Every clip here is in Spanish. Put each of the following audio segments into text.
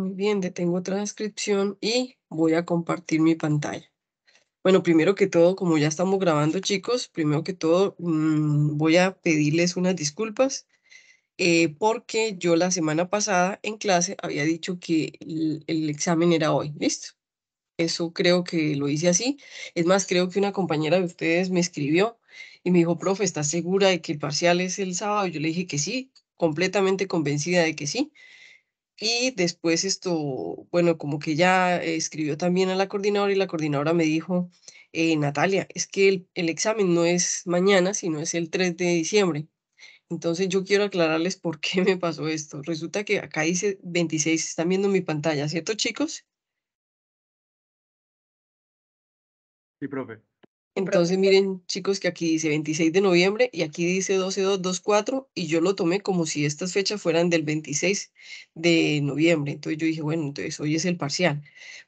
Muy bien, detengo transcripción y voy a compartir mi pantalla. Bueno, primero que todo, como ya estamos grabando, chicos, primero que todo mm, voy a pedirles unas disculpas eh, porque yo la semana pasada en clase había dicho que el, el examen era hoy, ¿listo? Eso creo que lo hice así. Es más, creo que una compañera de ustedes me escribió y me dijo, profe, ¿estás segura de que el parcial es el sábado? Yo le dije que sí, completamente convencida de que sí. Y después esto, bueno, como que ya escribió también a la coordinadora y la coordinadora me dijo, eh, Natalia, es que el, el, examen no es mañana, sino es el 3 de diciembre. Entonces yo quiero aclararles por qué me pasó esto. Resulta que acá dice 26, están viendo mi pantalla, ¿cierto chicos? Sí, profe. Entonces, miren, chicos, que aquí dice 26 de noviembre y aquí dice 12 y yo lo tomé como si estas fechas fueran del 26 de noviembre. Entonces yo dije, bueno, entonces hoy es el parcial.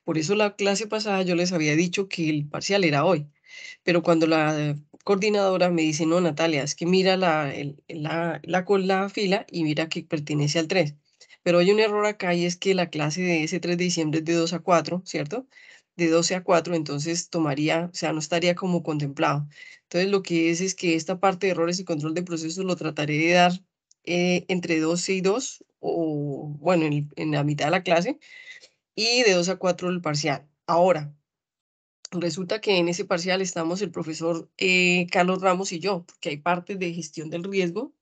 Por eso la clase pasada yo les había dicho que el parcial era hoy. Pero cuando la coordinadora me dice, no, Natalia, es que mira la, la, la, la fila y mira que pertenece al 3. Pero hay un error acá y es que la clase de ese 3 de diciembre es de 2 a 4, ¿cierto? de 12 a 4, entonces tomaría, o sea, no estaría como contemplado. Entonces lo que es es que esta parte de errores y control de procesos lo trataré de dar eh, entre 12 y 2, o bueno, en, la mitad de la clase, y de 2 a 4 el parcial. Ahora, resulta que en ese parcial estamos el profesor eh, Carlos Ramos y yo, porque hay parte de gestión del riesgo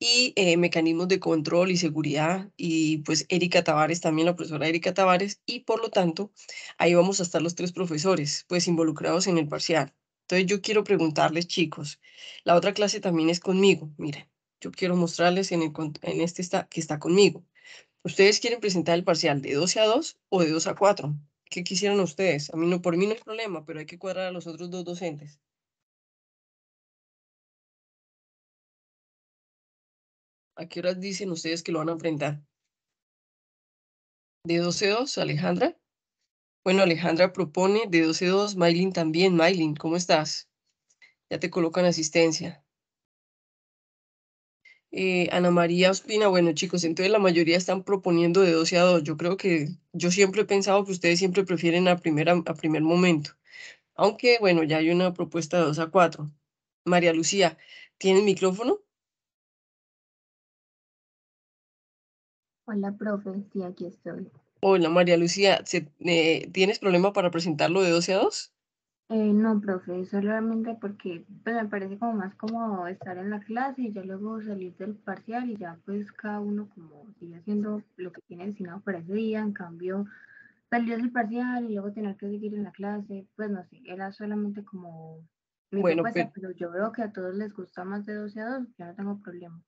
y eh, mecanismos de control y seguridad, y pues Erika Tavares también, la profesora Erika Tavares, y por lo tanto, ahí vamos a estar los tres profesores, pues involucrados en el parcial. Entonces yo quiero preguntarles, chicos, la otra clase también es conmigo, miren, yo quiero mostrarles en, este que está conmigo. ¿Ustedes quieren presentar el parcial de 12 a 2 o de 2 a 4? ¿Qué quisieran ustedes? A mí no, por mí no es problema, pero hay que cuadrar a los otros dos docentes. ¿A qué horas dicen ustedes que lo van a enfrentar? De 12-2, Alejandra. Bueno, Alejandra propone de 12-2, Maylin también. Maylin, ¿cómo estás? Ya te colocan asistencia. Eh, Ana María Ospina, bueno chicos, entonces la mayoría están proponiendo de 12 a 2. Yo creo que yo siempre he pensado que ustedes siempre prefieren a, primera, a primer momento. Aunque bueno, ya hay una propuesta de 2 a 4. María Lucía, ¿tienes micrófono? Hola, profe, sí, aquí estoy. Hola, María Lucía, eh, ¿tienes problema para presentarlo de 12 a 2? Eh, no, profe, solamente porque pues, me parece como más como estar en la clase y ya luego salir del parcial y ya pues cada uno como sigue haciendo lo que tiene destinado para ese día, en cambio salir del parcial y luego tener que seguir en la clase, pues no sé, era solamente como mi bueno, pues pero... yo veo que a todos les gusta más de 12 a 2, Ya no tengo problema.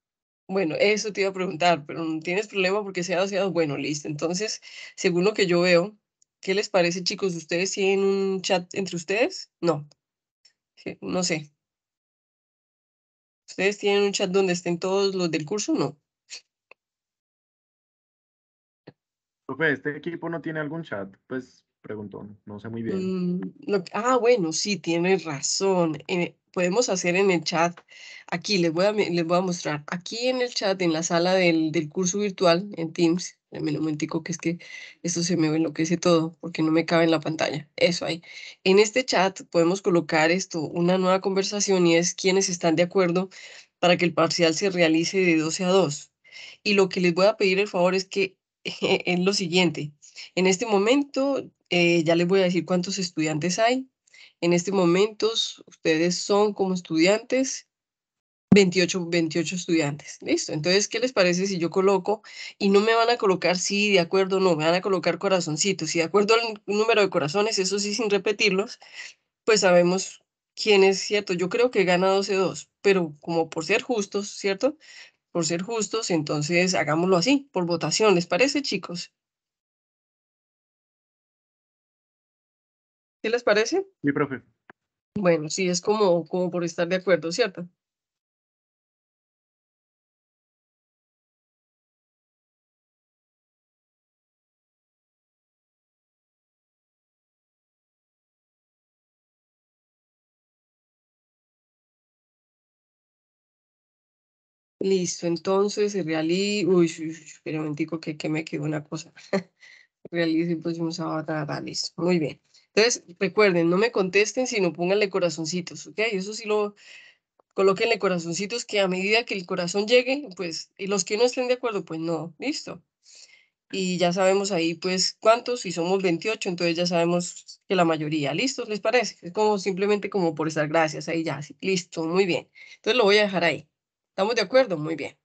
Bueno, eso te iba a preguntar, pero no tienes problema porque sea demasiado Bueno, listo. Entonces, según lo que yo veo, ¿qué les parece, chicos? ¿Ustedes tienen un chat entre ustedes? No. no sé. ¿Ustedes tienen un chat donde estén todos los del curso? No. Profe, ¿este equipo no tiene algún chat? Pues pregunto, no sé muy bien. Mm, ah, bueno, sí, tienes razón. En, eh, podemos hacer en el chat. Aquí les voy a, les voy a mostrar. Aquí en el chat, en la sala del, del curso virtual en Teams. me un momentico que es que esto se me enloquece todo porque no me cabe en la pantalla. Eso ahí. En este chat podemos colocar esto, una nueva conversación y es quienes están de acuerdo para que el parcial se realice de 12 a 2. Y lo que les voy a pedir el favor es que es lo siguiente. En este momento eh, ya les voy a decir cuántos estudiantes hay en este momento, ustedes son como estudiantes 28, 28 estudiantes. Listo. Entonces, ¿qué les parece si yo coloco? Y no me van a colocar sí, de acuerdo, no, me van a colocar corazoncitos. Y de acuerdo al número de corazones, eso sí, sin repetirlos, pues sabemos quién es cierto. Yo creo que gana 12-2, pero como por ser justos, ¿cierto? Por ser justos, entonces hagámoslo así, por votación. ¿Les parece, chicos? ¿Qué les parece? Mi profe. Bueno, sí, es como, como por estar de acuerdo, ¿cierto? Listo, entonces realí, uy, uy, espera un momentico que, me quedó una cosa. Realizo y pusimos a ah, listo. Muy bien. Entonces, recuerden, no me contesten, sino pónganle corazoncitos, ¿ok? Eso sí lo, coloquenle corazoncitos que a medida que el corazón llegue, pues, y los que no estén de acuerdo, pues no, listo. Y ya sabemos ahí, pues, cuántos, y somos 28, entonces ya sabemos que la mayoría, ¿listos? ¿Les parece? Es como simplemente como por estar gracias, ahí ya, listo, muy bien. Entonces lo voy a dejar ahí. ¿Estamos de acuerdo? Muy bien.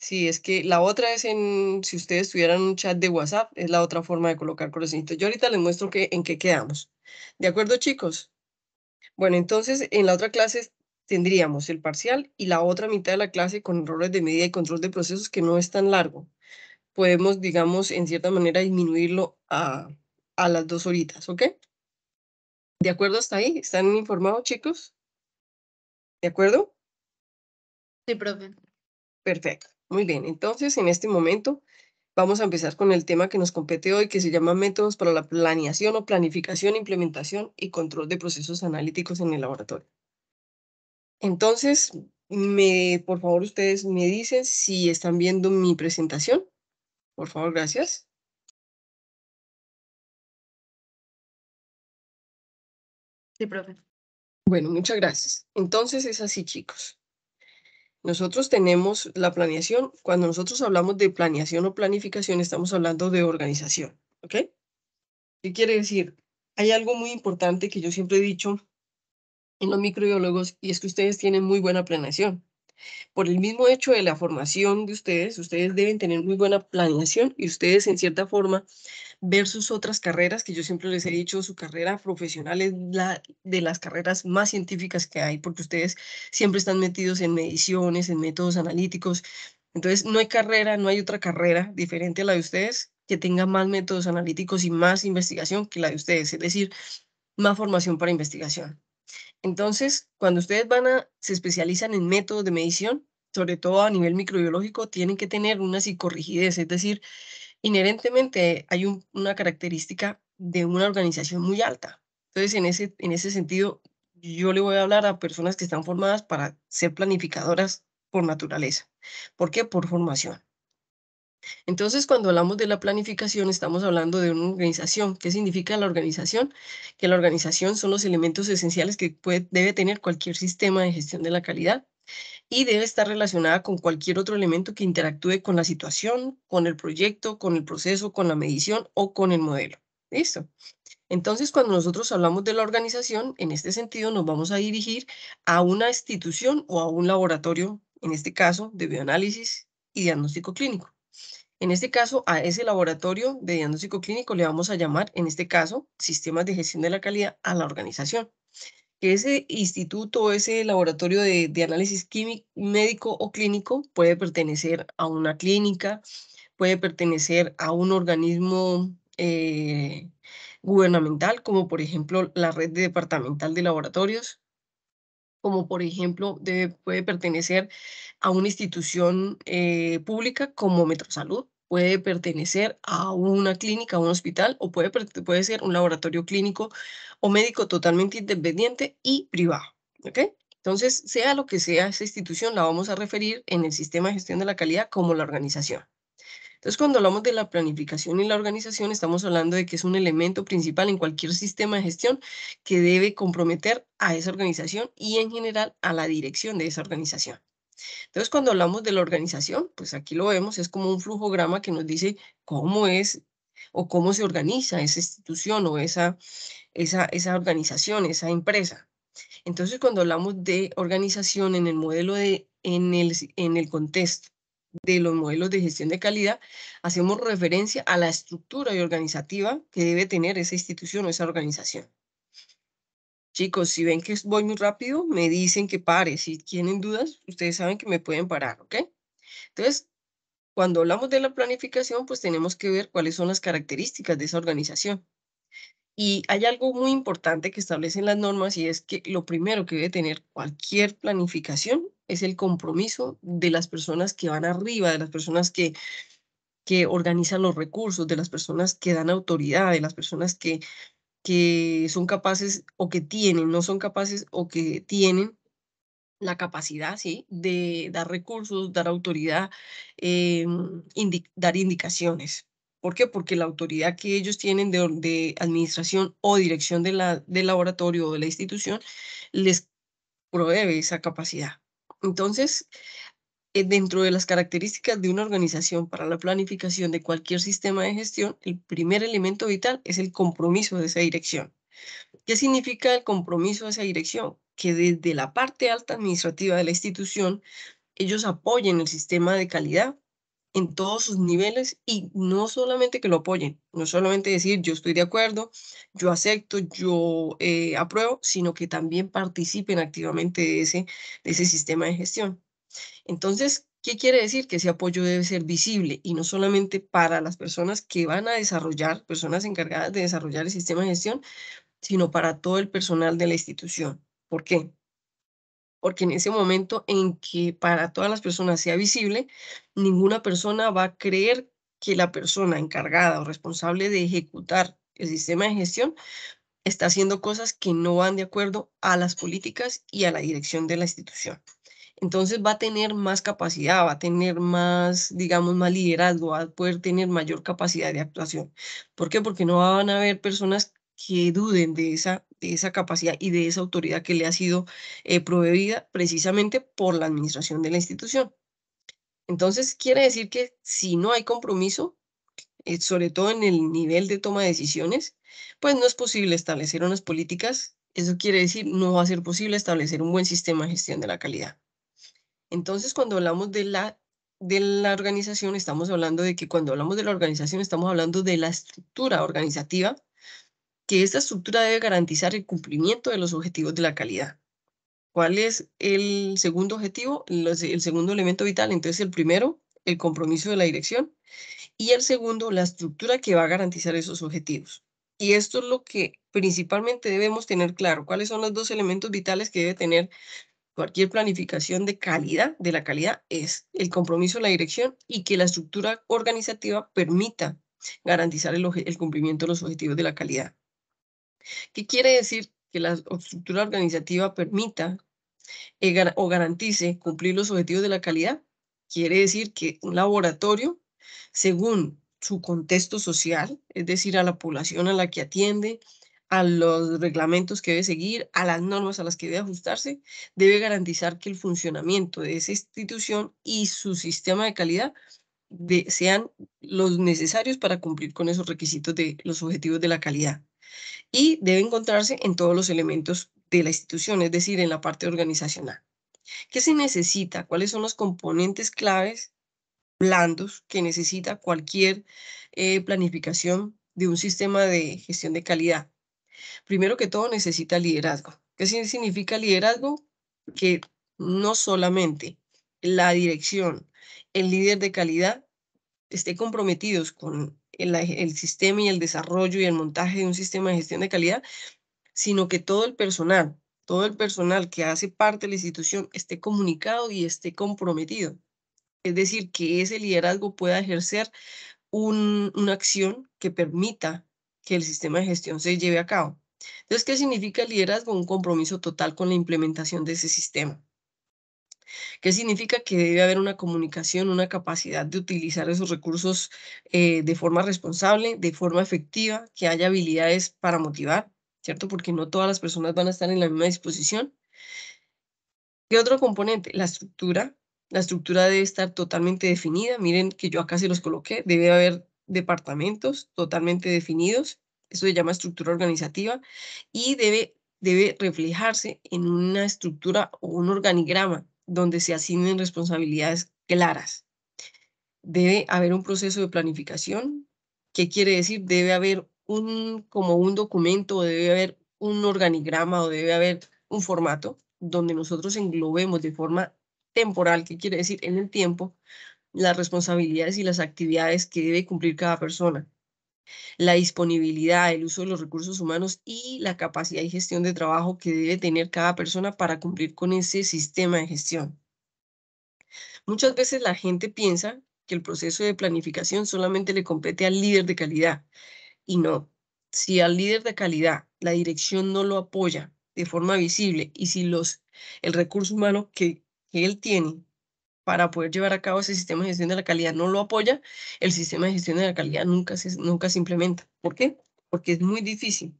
Sí, es que la otra es en, si ustedes tuvieran un chat de WhatsApp, es la otra forma de colocar corazoncitos. Yo ahorita les muestro que, en qué quedamos. ¿De acuerdo, chicos? Bueno, entonces en la otra clase tendríamos el parcial y la otra mitad de la clase con errores de medida y control de procesos que no es tan largo. Podemos, digamos, en cierta manera disminuirlo a, a las dos horitas, ¿ok? ¿De acuerdo hasta ahí? ¿Están informados, chicos? ¿De acuerdo? Sí, profe. Perfecto. Muy bien, entonces en este momento vamos a empezar con el tema que nos compete hoy, que se llama métodos para la planeación o planificación, implementación y control de procesos analíticos en el laboratorio. Entonces, me, por favor, ustedes me dicen si están viendo mi presentación. Por favor, gracias. Sí, profe. Bueno, muchas gracias. Entonces es así, chicos. Nosotros tenemos la planeación, cuando nosotros hablamos de planeación o planificación, estamos hablando de organización, ¿ok? ¿Qué quiere decir? Hay algo muy importante que yo siempre he dicho en los microbiólogos y es que ustedes tienen muy buena planeación. Por el mismo hecho de la formación de ustedes, ustedes deben tener muy buena planeación y ustedes en cierta forma ver sus otras carreras, que yo siempre les he dicho, su carrera profesional es la de las carreras más científicas que hay, porque ustedes siempre están metidos en mediciones, en métodos analíticos. Entonces, no hay carrera, no hay otra carrera diferente a la de ustedes que tenga más métodos analíticos y más investigación que la de ustedes, es decir, más formación para investigación. Entonces, cuando ustedes van a, se especializan en métodos de medición, sobre todo a nivel microbiológico, tienen que tener una psicorrigidez, es decir, inherentemente hay una característica de una organización muy alta. Entonces, en ese, en ese sentido, yo le voy a hablar a personas que están formadas para ser planificadoras por naturaleza. ¿Por qué? Por formación. Entonces, cuando hablamos de la planificación, estamos hablando de una organización. ¿Qué significa la organización? Que la organización son los elementos esenciales que debe tener cualquier sistema de gestión de la calidad y debe estar relacionada con cualquier otro elemento que interactúe con la situación, con el proyecto, con el proceso, con la medición o con el modelo. Listo. Entonces, cuando nosotros hablamos de la organización, en este sentido nos vamos a dirigir a una institución o a un laboratorio, en este caso de bioanálisis y diagnóstico clínico. En este caso, a ese laboratorio de diagnóstico clínico le vamos a llamar, en este caso, sistemas de gestión de la calidad a la organización. ese instituto, ese laboratorio de, análisis químico, médico o clínico puede pertenecer a una clínica, puede pertenecer a un organismo eh, gubernamental, como por ejemplo la red departamental de laboratorios, como por ejemplo puede pertenecer a una institución eh, pública como Metrosalud, puede pertenecer a una clínica, a un hospital o puede, puede ser un laboratorio clínico o médico totalmente independiente y privado. Entonces, sea lo que sea esa institución, la vamos a referir en el sistema de gestión de la calidad como la organización. Entonces, cuando hablamos de la planificación y la organización, estamos hablando de que es un elemento principal en cualquier sistema de gestión que debe comprometer a esa organización y en general a la dirección de esa organización. Entonces, cuando hablamos de la organización, pues aquí lo vemos, es como un flujograma que nos dice cómo es o cómo se organiza esa institución o esa, esa, esa organización, esa empresa. Entonces, cuando hablamos de organización en el modelo de, en el, en el contexto de los modelos de gestión de calidad, hacemos referencia a la estructura y organizativa que debe tener esa institución o esa organización. Chicos, si ven que voy muy rápido, me dicen que pare. Si tienen dudas, ustedes saben que me pueden parar, ¿ok? Entonces, cuando hablamos de la planificación, pues tenemos que ver cuáles son las características de esa organización. Y hay algo muy importante que establecen las normas y es que lo primero que debe tener cualquier planificación es el compromiso de las personas que van arriba, de las personas que, que organizan los recursos, de las personas que dan autoridad, de las personas que, que son capaces o que tienen, no son capaces o que tienen la capacidad, ¿sí? De dar recursos, dar autoridad, eh, dar indicaciones. ¿Por qué? Porque la autoridad que ellos tienen de, administración o dirección de la, del laboratorio o de la institución les provee esa capacidad. Entonces, eh, dentro de las características de una organización para la planificación de cualquier sistema de gestión, el primer elemento vital es el compromiso de esa dirección. ¿Qué significa el compromiso de esa dirección? Que desde la parte alta administrativa de la institución, ellos apoyen el sistema de calidad en todos sus niveles y no solamente que lo apoyen, no solamente decir yo estoy de acuerdo, yo acepto, yo eh, apruebo, sino que también participen activamente de ese, de ese sistema de gestión. Entonces, ¿qué quiere decir? Que ese apoyo debe ser visible y no solamente para las personas que van a desarrollar, personas encargadas de desarrollar el sistema de gestión, sino para todo el personal de la institución. ¿Por qué? porque en ese momento en que para todas las personas sea visible, ninguna persona va a creer que la persona encargada o responsable de ejecutar el sistema de gestión está haciendo cosas que no van de acuerdo a las políticas y a la dirección de la institución. Entonces va a tener más capacidad, va a tener más, digamos, más liderazgo, va a poder tener mayor capacidad de actuación. ¿Por qué? Porque no van a haber personas que duden de esa de esa capacidad y de esa autoridad que le ha sido eh, proveída precisamente por la administración de la institución. Entonces, quiere decir que si no hay compromiso, eh, sobre todo en el nivel de toma de decisiones, pues no es posible establecer unas políticas. Eso quiere decir, no va a ser posible establecer un buen sistema de gestión de la calidad. Entonces, cuando hablamos de la, de la organización, estamos hablando de que cuando hablamos de la organización, estamos hablando de la estructura organizativa que esta estructura debe garantizar el cumplimiento de los objetivos de la calidad. ¿Cuál es el segundo objetivo? el segundo elemento vital. Entonces, el primero, el compromiso de la dirección. Y el segundo, la estructura que va a garantizar esos objetivos. Y esto es lo que principalmente debemos tener claro. ¿Cuáles son los dos elementos vitales que debe tener cualquier planificación de calidad, de la calidad, es el compromiso de la dirección y que la estructura organizativa permita garantizar el cumplimiento de los objetivos de la calidad. ¿Qué quiere decir? Que la estructura organizativa permita eh, o garantice cumplir los objetivos de la calidad. Quiere decir que un laboratorio, según su contexto social, es decir, a la población a la que atiende, a los reglamentos que debe seguir, a las normas a las que debe ajustarse, debe garantizar que el funcionamiento de esa institución y su sistema de calidad sean los necesarios para cumplir con esos requisitos de los objetivos de la calidad y debe encontrarse en todos los elementos de la institución, es decir, en la parte organizacional. ¿Qué se necesita? ¿Cuáles son los componentes claves blandos que necesita cualquier eh, planificación de un sistema de gestión de calidad? Primero que todo, necesita liderazgo. ¿Qué significa liderazgo? Que no solamente la dirección, el líder de calidad esté comprometidos con el, sistema y el desarrollo y el montaje de un sistema de gestión de calidad, sino que todo el personal, todo el personal que hace parte de la institución esté comunicado y esté comprometido. Es decir, que ese liderazgo pueda ejercer una acción que permita que el sistema de gestión se lleve a cabo. Entonces, ¿qué significa liderazgo? Un compromiso total con la implementación de ese sistema. ¿Qué significa? Que debe haber una comunicación, una capacidad de utilizar esos recursos eh, de forma responsable, de forma efectiva, que haya habilidades para motivar, ¿cierto? Porque no todas las personas van a estar en la misma disposición. ¿Qué otro componente? La estructura. La estructura debe estar totalmente definida. Miren que yo acá se los coloqué. Debe haber departamentos totalmente definidos. Eso se llama estructura organizativa y debe, debe reflejarse en una estructura o un organigrama donde se asignen responsabilidades claras. Debe haber un proceso de planificación. ¿Qué quiere decir? Debe haber un, como un documento, debe haber un organigrama o debe haber un formato donde nosotros englobemos de forma temporal, qué quiere decir en el tiempo, las responsabilidades y las actividades que debe cumplir cada persona la disponibilidad, el uso de los recursos humanos y la capacidad y gestión de trabajo que debe tener cada persona para cumplir con ese sistema de gestión. Muchas veces la gente piensa que el proceso de planificación solamente le compete al líder de calidad y no. Si al líder de calidad la dirección no lo apoya de forma visible y si los, el recurso humano que, que él tiene para poder llevar a cabo ese sistema de gestión de la calidad no lo apoya, el sistema de gestión de la calidad nunca se, nunca se implementa. ¿Por qué? Porque es muy difícil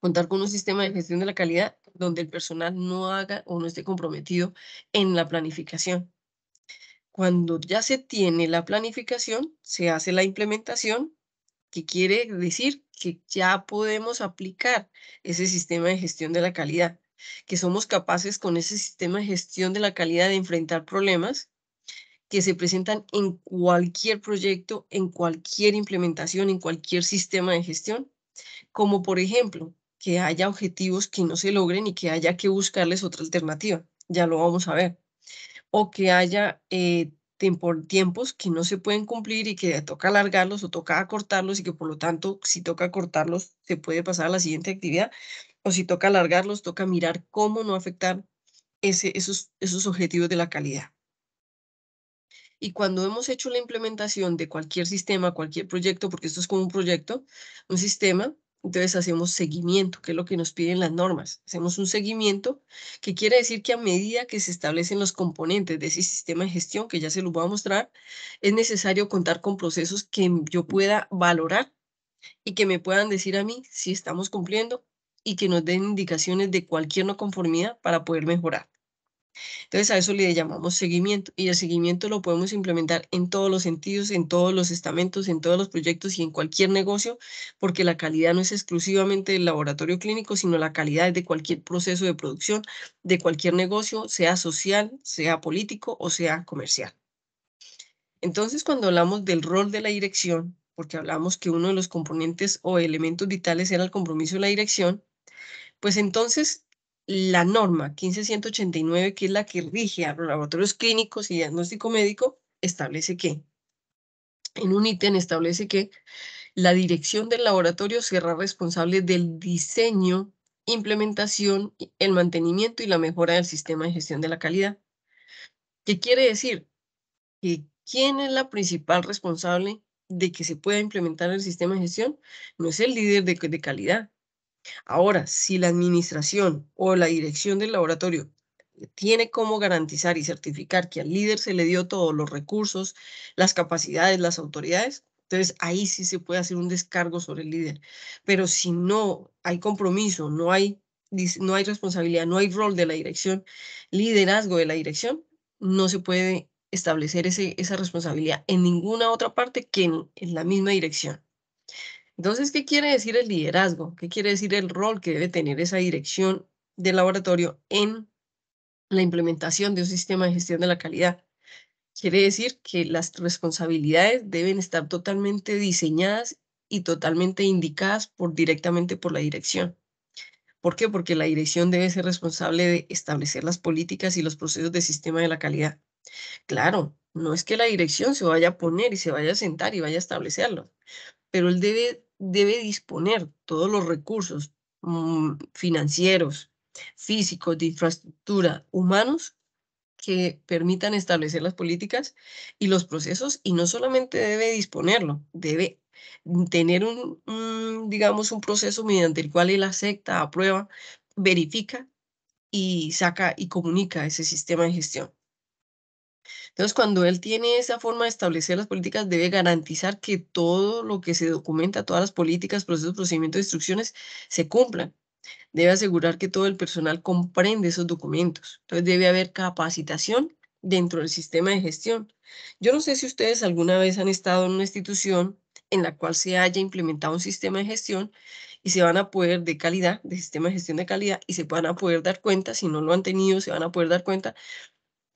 contar con un sistema de gestión de la calidad donde el personal no haga o no esté comprometido en la planificación. Cuando ya se tiene la planificación, se hace la implementación, que quiere decir que ya podemos aplicar ese sistema de gestión de la calidad que somos capaces con ese sistema de gestión de la calidad de enfrentar problemas que se presentan en cualquier proyecto, en cualquier implementación, en cualquier sistema de gestión, como por ejemplo que haya objetivos que no se logren y que haya que buscarles otra alternativa, ya lo vamos a ver, o que haya eh, tiempos que no se pueden cumplir y que toca alargarlos o toca acortarlos y que por lo tanto si toca acortarlos se puede pasar a la siguiente actividad si toca alargarlos, toca mirar cómo no afectar esos, esos objetivos de la calidad. Y cuando hemos hecho la implementación de cualquier sistema, cualquier proyecto, porque esto es como un proyecto, un sistema, entonces hacemos seguimiento, que es lo que nos piden las normas. Hacemos un seguimiento que quiere decir que a medida que se establecen los componentes de ese sistema de gestión, que ya se los voy a mostrar, es necesario contar con procesos que yo pueda valorar y que me puedan decir a mí si estamos cumpliendo y que nos den indicaciones de cualquier no conformidad para poder mejorar. Entonces a eso le llamamos seguimiento y el seguimiento lo podemos implementar en todos los sentidos, en todos los estamentos, en todos los proyectos y en cualquier negocio, porque la calidad no es exclusivamente del laboratorio clínico, sino la calidad es de cualquier proceso de producción, de cualquier negocio, sea social, sea político o sea comercial. Entonces cuando hablamos del rol de la dirección, porque hablamos que uno de los componentes o elementos vitales era el compromiso de la dirección, pues entonces la norma 15189, que es la que rige a los laboratorios clínicos y diagnóstico médico, establece que, en un ítem establece que la dirección del laboratorio será responsable del diseño, implementación, el mantenimiento y la mejora del sistema de gestión de la calidad. ¿Qué quiere decir? Que quién es la principal responsable de que se pueda implementar el sistema de gestión no es el líder de calidad, Ahora, si la administración o la dirección del laboratorio tiene cómo garantizar y certificar que al líder se le dio todos los recursos, las capacidades, las autoridades, entonces ahí sí se puede hacer un descargo sobre el líder. Pero si no hay compromiso, no hay, no hay responsabilidad, no hay rol de la dirección, liderazgo de la dirección, no se puede establecer esa responsabilidad en ninguna otra parte que en la misma dirección. Entonces, ¿qué quiere decir el liderazgo? ¿Qué quiere decir el rol que debe tener esa dirección del laboratorio en la implementación de un sistema de gestión de la calidad? Quiere decir que las responsabilidades deben estar totalmente diseñadas y totalmente indicadas por, directamente por la dirección. ¿Por qué? Porque la dirección debe ser responsable de establecer las políticas y los procesos de sistema de la calidad. Claro, no es que la dirección se vaya a poner y se vaya a sentar y vaya a establecerlo, pero él debe, debe disponer todos los recursos mm, financieros, físicos, de infraestructura, humanos, que permitan establecer las políticas y los procesos, y no solamente debe disponerlo, debe tener un, digamos, un proceso mediante el cual él acepta, aprueba, verifica y saca y comunica ese sistema de gestión. Entonces, cuando él tiene esa forma de establecer las políticas, debe garantizar que todo lo que se documenta, todas las políticas, procesos, procedimientos, e instrucciones, se cumplan. Debe asegurar que todo el personal comprende esos documentos. Entonces, debe haber capacitación dentro del sistema de gestión. Yo no sé si ustedes alguna vez han estado en una institución en la cual se haya implementado un sistema de gestión y se van a poder de calidad, de sistema de gestión de calidad, y se van a poder dar cuenta, si no lo han tenido, se van a poder dar cuenta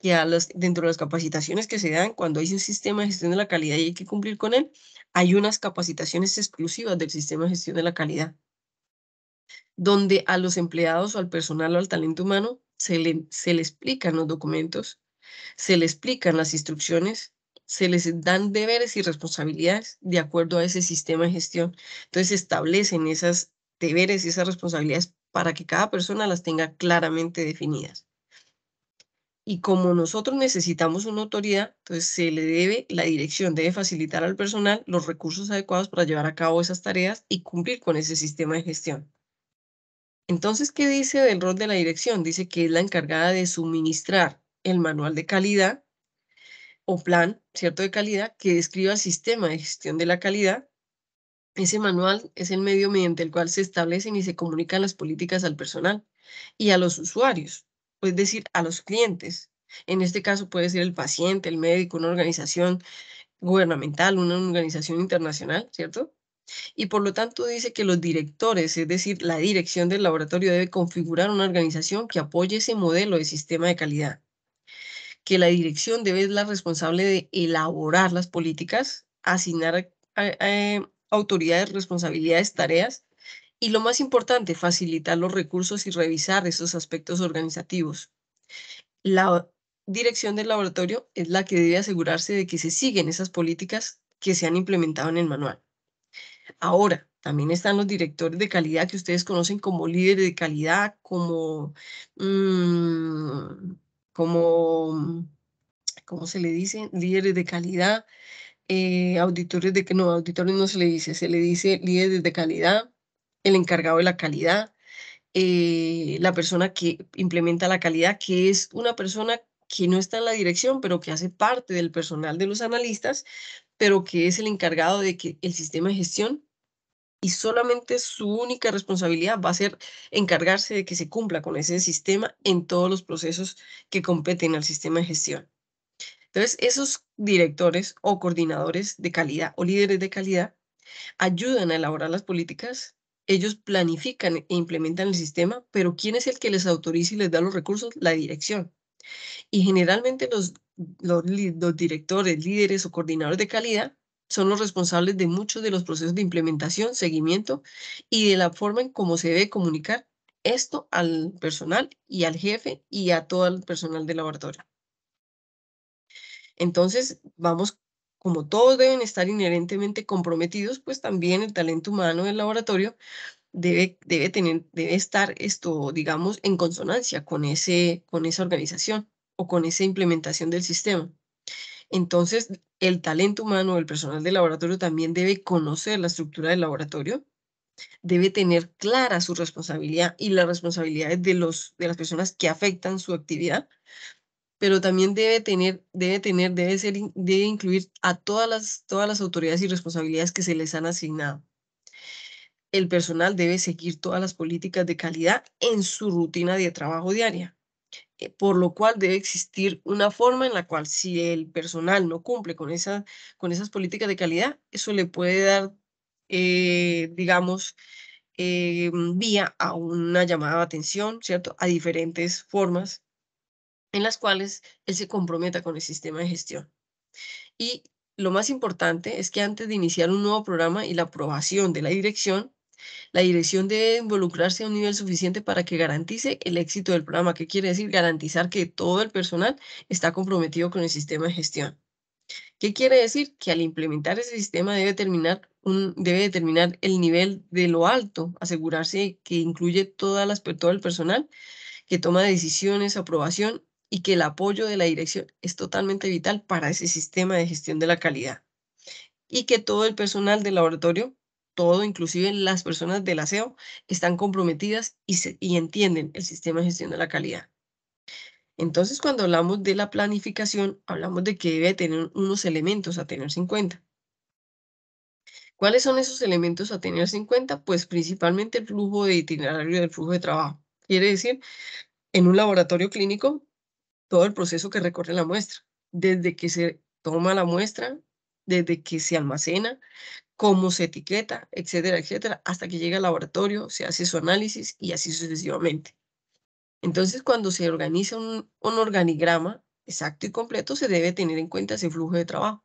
que dentro de las capacitaciones que se dan, cuando hay un sistema de gestión de la calidad y hay que cumplir con él, hay unas capacitaciones exclusivas del sistema de gestión de la calidad, donde a los empleados o al personal o al talento humano se le, se le explican los documentos, se le explican las instrucciones, se les dan deberes y responsabilidades de acuerdo a ese sistema de gestión. Entonces establecen esas deberes y esas responsabilidades para que cada persona las tenga claramente definidas. Y como nosotros necesitamos una autoridad, entonces se le debe, la dirección debe facilitar al personal los recursos adecuados para llevar a cabo esas tareas y cumplir con ese sistema de gestión. Entonces, ¿qué dice del rol de la dirección? Dice que es la encargada de suministrar el manual de calidad o plan, ¿cierto?, de calidad que describa el sistema de gestión de la calidad. Ese manual es el medio mediante el cual se establecen y se comunican las políticas al personal y a los usuarios es decir, a los clientes. En este caso puede ser el paciente, el médico, una organización gubernamental, una organización internacional, ¿cierto? Y por lo tanto dice que los directores, es decir, la dirección del laboratorio debe configurar una organización que apoye ese modelo de sistema de calidad. Que la dirección debe ser la responsable de elaborar las políticas, asignar a, eh, autoridades, responsabilidades, tareas y lo más importante, facilitar los recursos y revisar esos aspectos organizativos. La dirección del laboratorio es la que debe asegurarse de que se siguen esas políticas que se han implementado en el manual. Ahora, también están los directores de calidad que ustedes conocen como líderes de calidad, como, mm, como, ¿cómo se le dice? Líderes de calidad, eh, auditores de que no, auditores no se le dice, se le dice líderes de calidad, el encargado de la calidad, eh, la persona que implementa la calidad, que es una persona que no está en la dirección, pero que hace parte del personal de los analistas, pero que es el encargado de que el sistema de gestión y solamente su única responsabilidad va a ser encargarse de que se cumpla con ese sistema en todos los procesos que competen al sistema de gestión. Entonces, esos directores o coordinadores de calidad o líderes de calidad ayudan a elaborar las políticas ellos planifican e implementan el sistema, pero ¿quién es el que les autoriza y les da los recursos? La dirección. Y generalmente los, directores, líderes o coordinadores de calidad son los responsables de muchos de los procesos de implementación, seguimiento y de la forma en cómo se debe comunicar esto al personal y al jefe y a todo el personal del laboratorio. Entonces, vamos como todos deben estar inherentemente comprometidos, pues también el talento humano del laboratorio debe, debe, tener, debe estar esto, digamos, en consonancia con, ese, con esa organización o con esa implementación del sistema. Entonces, el talento humano, el personal del laboratorio también debe conocer la estructura del laboratorio, debe tener clara su responsabilidad y las responsabilidades de, los, de las personas que afectan su actividad pero también debe tener, debe tener, debe ser, debe incluir a todas las, todas las autoridades y responsabilidades que se les han asignado. El personal debe seguir todas las políticas de calidad en su rutina de trabajo diaria, eh, por lo cual debe existir una forma en la cual si el personal no cumple con, con esas políticas de calidad, eso le puede dar, eh, digamos, eh, vía a una llamada de atención, ¿cierto? A diferentes formas en las cuales él se comprometa con el sistema de gestión. Y lo más importante es que antes de iniciar un nuevo programa y la aprobación de la dirección, la dirección debe involucrarse a un nivel suficiente para que garantice el éxito del programa. ¿Qué quiere decir? Garantizar que todo el personal está comprometido con el sistema de gestión. ¿Qué quiere decir? Que al implementar ese sistema debe determinar, un, debe determinar el nivel de lo alto, asegurarse que incluye todo el personal que toma decisiones, aprobación y que el apoyo de la dirección es totalmente vital para ese sistema de gestión de la calidad. Y que todo el personal del laboratorio, todo, inclusive las personas del aseo, están comprometidas y, entienden el sistema de gestión de la calidad. Entonces, cuando hablamos de la planificación, hablamos de que debe tener unos elementos a tenerse en cuenta. ¿Cuáles son esos elementos a tenerse en cuenta? Pues principalmente el flujo de itinerario del flujo de trabajo. Quiere decir, en un laboratorio clínico todo el proceso que recorre la muestra, desde que se toma la muestra, desde que se almacena, cómo se etiqueta, etcétera, etcétera, hasta que llega al laboratorio, se hace su análisis y así sucesivamente. Entonces, cuando se organiza un, organigrama exacto y completo, se debe tener en cuenta ese flujo de trabajo.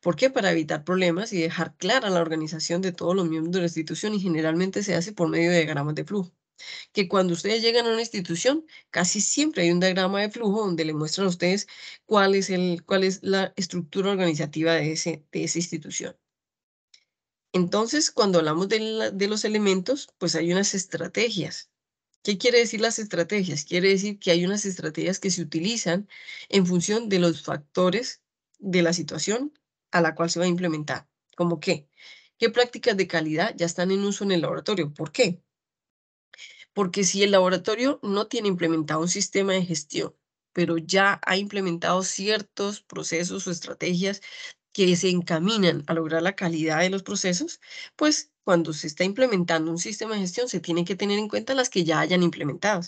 ¿Por qué? Para evitar problemas y dejar clara la organización de todos los miembros de la institución y generalmente se hace por medio de diagramas de flujo que cuando ustedes llegan a una institución, casi siempre hay un diagrama de flujo donde le muestran a ustedes cuál es, cuál es la estructura organizativa de, esa institución. Entonces, cuando hablamos de, los elementos, pues hay unas estrategias. ¿Qué quiere decir las estrategias? Quiere decir que hay unas estrategias que se utilizan en función de los factores de la situación a la cual se va a implementar. ¿Cómo qué? ¿Qué prácticas de calidad ya están en uso en el laboratorio? ¿Por qué? Porque si el laboratorio no tiene implementado un sistema de gestión, pero ya ha implementado ciertos procesos o estrategias que se encaminan a lograr la calidad de los procesos, pues cuando se está implementando un sistema de gestión se tiene que tener en cuenta las que ya hayan implementado.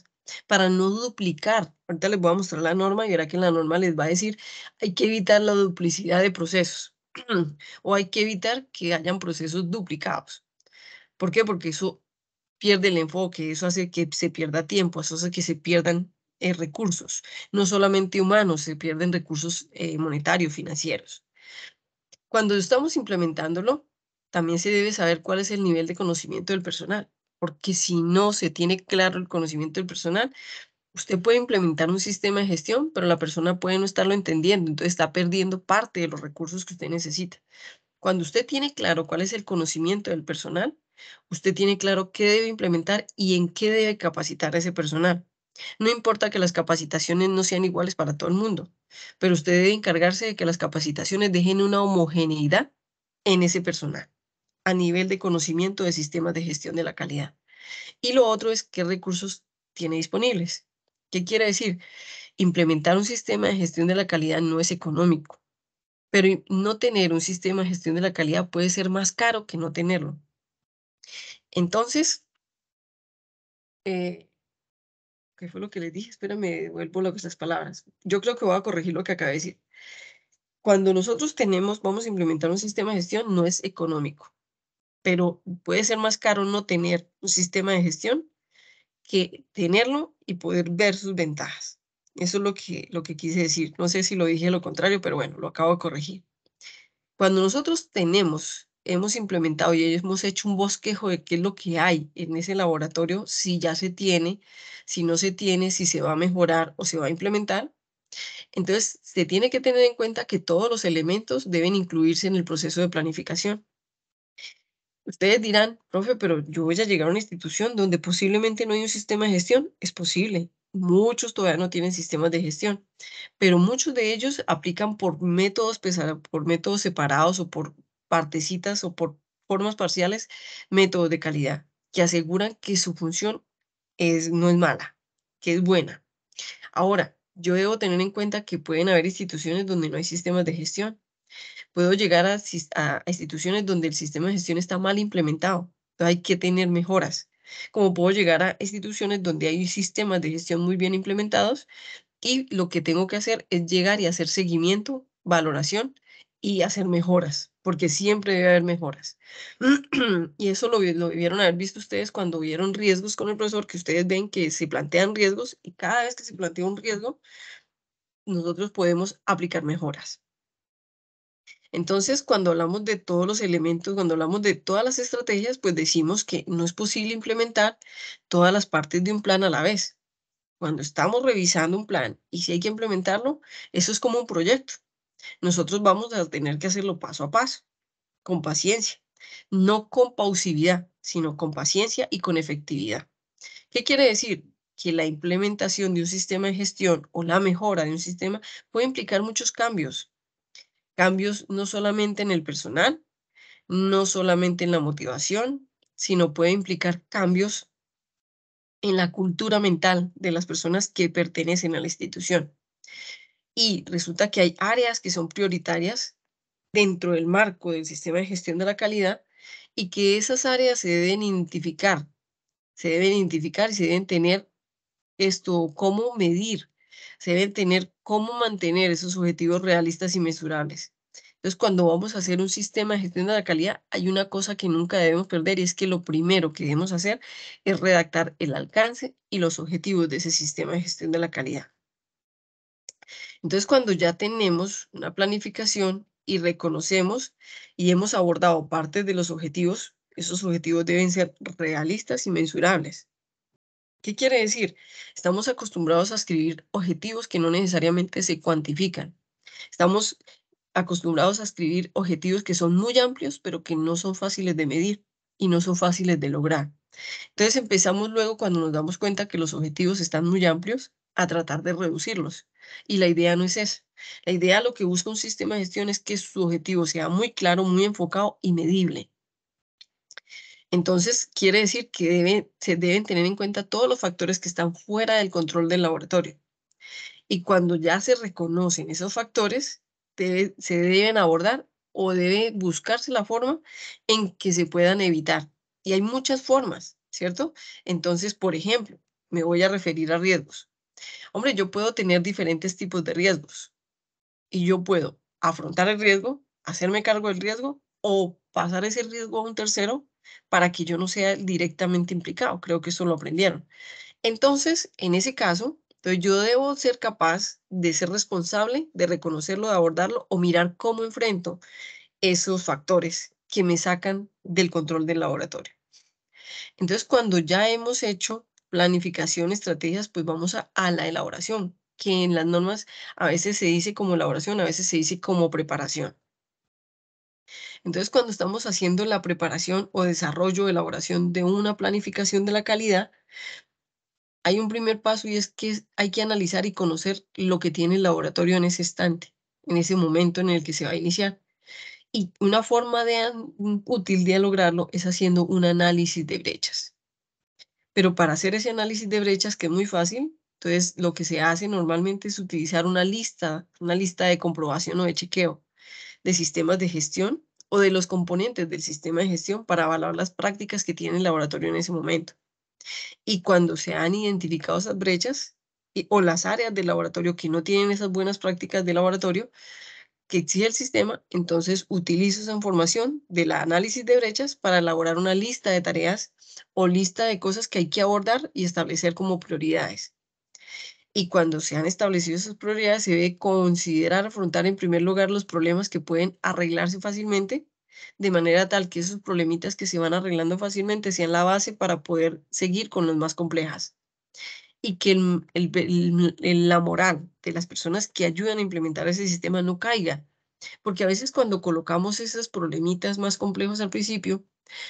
para no duplicar. Ahorita les voy a mostrar la norma y verá que la norma les va a decir hay que evitar la duplicidad de procesos o hay que evitar que hayan procesos duplicados. ¿Por qué? Porque eso pierde el enfoque, eso hace que se pierda tiempo, eso hace que se pierdan eh, recursos, no solamente humanos, se pierden recursos eh, monetarios, financieros. Cuando estamos implementándolo, también se debe saber cuál es el nivel de conocimiento del personal, porque si no se tiene claro el conocimiento del personal, usted puede implementar un sistema de gestión, pero la persona puede no estarlo entendiendo, entonces está perdiendo parte de los recursos que usted necesita. Cuando usted tiene claro cuál es el conocimiento del personal, usted tiene claro qué debe implementar y en qué debe capacitar a ese personal. No importa que las capacitaciones no sean iguales para todo el mundo, pero usted debe encargarse de que las capacitaciones dejen una homogeneidad en ese personal a nivel de conocimiento de sistemas de gestión de la calidad. Y lo otro es qué recursos tiene disponibles. ¿Qué quiere decir? Implementar un sistema de gestión de la calidad no es económico, pero no tener un sistema de gestión de la calidad puede ser más caro que no tenerlo. Entonces, eh, ¿qué fue lo que les dije? Espérame, devuelvo lo que palabras. Yo creo que voy a corregir lo que acabo de decir. Cuando nosotros tenemos, vamos a implementar un sistema de gestión, no es económico, pero puede ser más caro no tener un sistema de gestión que tenerlo y poder ver sus ventajas. Eso es lo que, lo que quise decir. No sé si lo dije lo contrario, pero bueno, lo acabo de corregir. Cuando nosotros tenemos, hemos implementado y hemos hecho un bosquejo de qué es lo que hay en ese laboratorio, si ya se tiene, si no se tiene, si se va a mejorar o se va a implementar, entonces se tiene que tener en cuenta que todos los elementos deben incluirse en el proceso de planificación. Ustedes dirán, profe, pero yo voy a llegar a una institución donde posiblemente no hay un sistema de gestión. Es posible, Muchos todavía no tienen sistemas de gestión, pero muchos de ellos aplican por métodos, por métodos separados o por partecitas o por formas parciales, métodos de calidad que aseguran que su función es, no es mala, que es buena. Ahora, yo debo tener en cuenta que pueden haber instituciones donde no hay sistemas de gestión. Puedo llegar a, instituciones donde el sistema de gestión está mal implementado. hay que tener mejoras como puedo llegar a instituciones donde hay sistemas de gestión muy bien implementados y lo que tengo que hacer es llegar y hacer seguimiento, valoración y hacer mejoras, porque siempre debe haber mejoras. y eso lo, lo debieron haber visto ustedes cuando vieron riesgos con el profesor, que ustedes ven que se plantean riesgos y cada vez que se plantea un riesgo, nosotros podemos aplicar mejoras. Entonces, cuando hablamos de todos los elementos, cuando hablamos de todas las estrategias, pues decimos que no es posible implementar todas las partes de un plan a la vez. Cuando estamos revisando un plan y si hay que implementarlo, eso es como un proyecto. Nosotros vamos a tener que hacerlo paso a paso, con paciencia, no con pausividad, sino con paciencia y con efectividad. ¿Qué quiere decir? que la implementación de un sistema de gestión o la mejora de un sistema puede implicar muchos cambios, Cambios no solamente en el personal, no solamente en la motivación, sino puede implicar cambios en la cultura mental de las personas que pertenecen a la institución. Y resulta que hay áreas que son prioritarias dentro del marco del sistema de gestión de la calidad y que esas áreas se deben identificar, se deben identificar y se deben tener esto, cómo medir se deben tener cómo mantener esos objetivos realistas y mesurables. Entonces, cuando vamos a hacer un sistema de gestión de la calidad, hay una cosa que nunca debemos perder y es que lo primero que debemos hacer es redactar el alcance y los objetivos de ese sistema de gestión de la calidad. Entonces, cuando ya tenemos una planificación y reconocemos y hemos abordado parte de los objetivos, esos objetivos deben ser realistas y mensurables. ¿Qué quiere decir? Estamos acostumbrados a escribir objetivos que no necesariamente se cuantifican. Estamos acostumbrados a escribir objetivos que son muy amplios, pero que no son fáciles de medir y no son fáciles de lograr. Entonces empezamos luego cuando nos damos cuenta que los objetivos están muy amplios a tratar de reducirlos. Y la idea no es esa. La idea lo que busca un sistema de gestión es que su objetivo sea muy claro, muy enfocado y medible. Entonces, quiere decir que se deben tener en cuenta todos los factores que están fuera del control del laboratorio. Y cuando ya se reconocen esos factores, se deben abordar o debe buscarse la forma en que se puedan evitar. Y hay muchas formas, ¿cierto? Entonces, por ejemplo, me voy a referir a riesgos. Hombre, yo puedo tener diferentes tipos de riesgos y yo puedo afrontar el riesgo, hacerme cargo del riesgo o pasar ese riesgo a un tercero para que yo no sea directamente implicado. Creo que eso lo aprendieron. Entonces, en ese caso, pues, yo debo ser capaz de ser responsable, de reconocerlo, de abordarlo o mirar cómo enfrento esos factores que me sacan del control del laboratorio. Entonces, cuando ya hemos hecho planificación, estrategias, pues vamos a la elaboración, que en las normas a veces se dice como elaboración, a veces se dice como preparación. Entonces, cuando estamos haciendo la preparación o desarrollo, o elaboración de una planificación de la calidad, hay un primer paso y es que hay que analizar y conocer lo que tiene el laboratorio en ese instante, en ese momento en el que se va a iniciar. Y una forma de, útil de lograrlo es haciendo un análisis de brechas. Pero para hacer ese análisis de brechas, que es muy fácil, entonces lo que se hace normalmente es utilizar una lista, una lista de comprobación o de chequeo de sistemas de gestión o de los componentes del sistema de gestión para evaluar las prácticas que tiene el laboratorio en ese momento. Y cuando se han identificado esas brechas o las áreas del laboratorio que no tienen esas buenas prácticas de laboratorio que exige el sistema, entonces utilizo esa información del análisis de brechas para elaborar una lista de tareas o lista de cosas que hay que abordar y establecer como prioridades y cuando se han establecido esas prioridades se debe considerar afrontar en primer lugar los problemas que pueden arreglarse fácilmente, de manera tal que esos problemitas que se van arreglando fácilmente sean la base para poder seguir con los más complejas y que la moral de las personas que ayudan a implementar ese sistema no caiga. Porque a veces cuando colocamos esos problemitas más complejos al principio,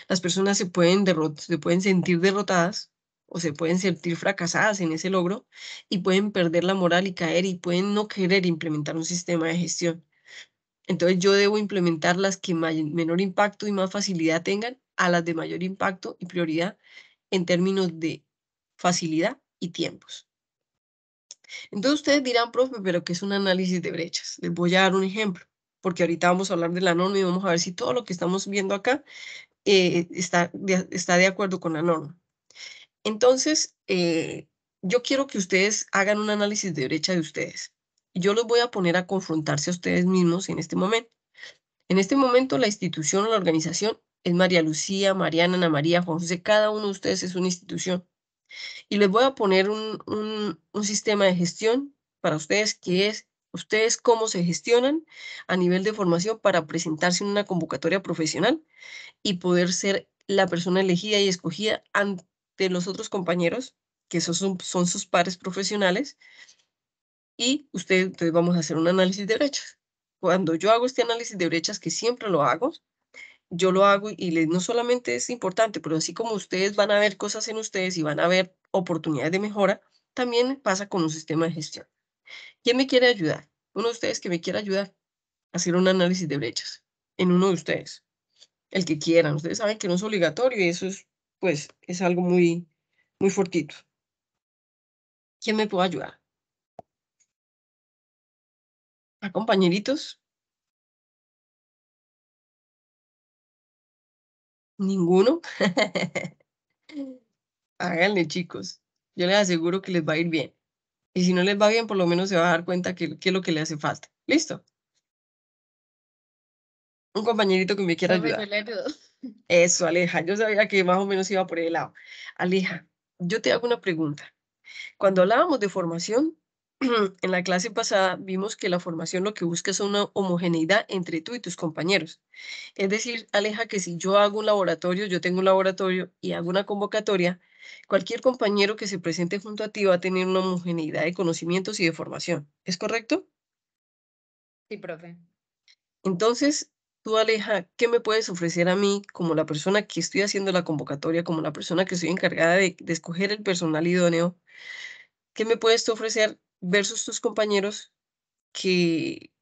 las personas se pueden, se pueden sentir derrotadas o se pueden sentir fracasadas en ese logro y pueden perder la moral y caer y pueden no querer implementar un sistema de gestión. Entonces yo debo implementar las que menor impacto y más facilidad tengan a las de mayor impacto y prioridad en términos de facilidad y tiempos. Entonces ustedes dirán, profe, pero ¿qué es un análisis de brechas? Les voy a dar un ejemplo, porque ahorita vamos a hablar de la norma y vamos a ver si todo lo que estamos viendo acá eh, está, está de acuerdo con la norma. Entonces, eh, yo quiero que ustedes hagan un análisis de derecha de ustedes. Yo los voy a poner a confrontarse a ustedes mismos en este momento. En este momento, la institución o la organización es María Lucía, Mariana, Ana María, Juan José, cada uno de ustedes es una institución. Y les voy a poner un, un sistema de gestión para ustedes que es ustedes cómo se gestionan a nivel de formación para presentarse en una convocatoria profesional y poder ser la persona elegida y escogida ante de los otros compañeros, que son, son sus pares profesionales, y ustedes, entonces vamos a hacer un análisis de brechas. Cuando yo hago este análisis de brechas, que siempre lo hago, yo lo hago y no solamente es importante, pero así como ustedes van a ver cosas en ustedes y van a ver oportunidades de mejora, también pasa con un sistema de gestión. ¿Quién me quiere ayudar? Uno de ustedes que me quiera ayudar a hacer un análisis de brechas en uno de ustedes. El que quieran. Ustedes saben que no es obligatorio y eso es pues es algo muy, muy fortito. ¿Quién me puede ayudar? ¿A compañeritos? ¿Ninguno? Háganle, chicos. Yo les aseguro que les va a ir bien. Y si no les va bien, por lo menos se va a dar cuenta que, es lo que le hace falta. ¿Listo? un compañerito que me quiera ayudar. Eso, Aleja, yo sabía que más o menos iba por el lado. Aleja, yo te hago una pregunta. Cuando hablábamos de formación, en la clase pasada vimos que la formación lo que busca es una homogeneidad entre tú y tus compañeros. Es decir, Aleja, que si yo hago un laboratorio, yo tengo un laboratorio y hago una convocatoria, cualquier compañero que se presente junto a ti va a tener una homogeneidad de conocimientos y de formación. ¿Es correcto? Sí, profe. Entonces, Aleja, ¿qué me puedes ofrecer a mí como la persona que estoy haciendo la convocatoria, como la persona que estoy encargada de, escoger el personal idóneo? ¿Qué me puedes ofrecer versus tus compañeros que,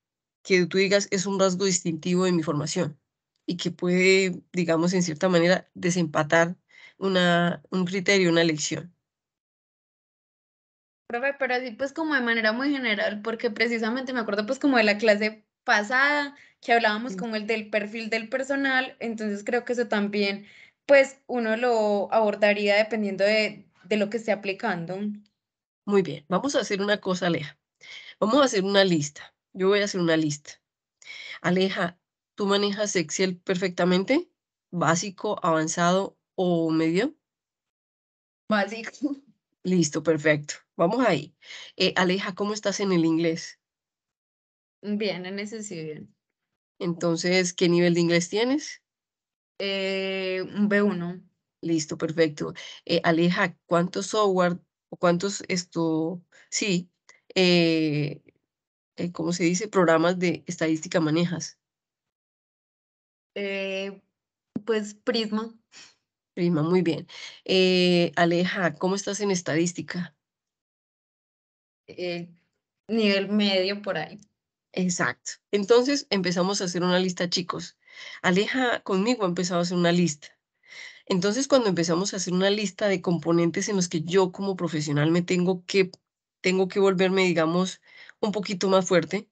que tú digas es un rasgo distintivo de mi formación y que puede, digamos, en cierta manera desempatar una, un criterio, una elección? Profe, pero pues como de manera muy general, porque precisamente me acuerdo pues como de la clase pasada que hablábamos mm. con el del perfil del personal, entonces creo que eso también, pues uno lo abordaría dependiendo de, de lo que esté aplicando. Muy bien, vamos a hacer una cosa, Aleja. Vamos a hacer una lista. Yo voy a hacer una lista. Aleja, ¿tú manejas Excel perfectamente? ¿Básico, avanzado o medio? Básico. Listo, perfecto. Vamos ahí. Eh, Aleja, ¿cómo estás en el inglés? Bien, en ese sí, bien. Entonces, ¿qué nivel de inglés tienes? Eh, un B1. Listo, perfecto. Eh, Aleja, ¿cuántos software o cuántos esto, sí, eh, ¿cómo se dice? Programas de estadística manejas. pues Prisma. Prisma, muy bien. Aleja, ¿cómo estás en estadística? nivel medio por ahí. Exacto. Entonces empezamos a hacer una lista, chicos. Aleja conmigo ha empezado a hacer una lista. Entonces, cuando empezamos a hacer una lista de componentes en los que yo como profesional me tengo que, tengo que volverme, digamos, un poquito más fuerte,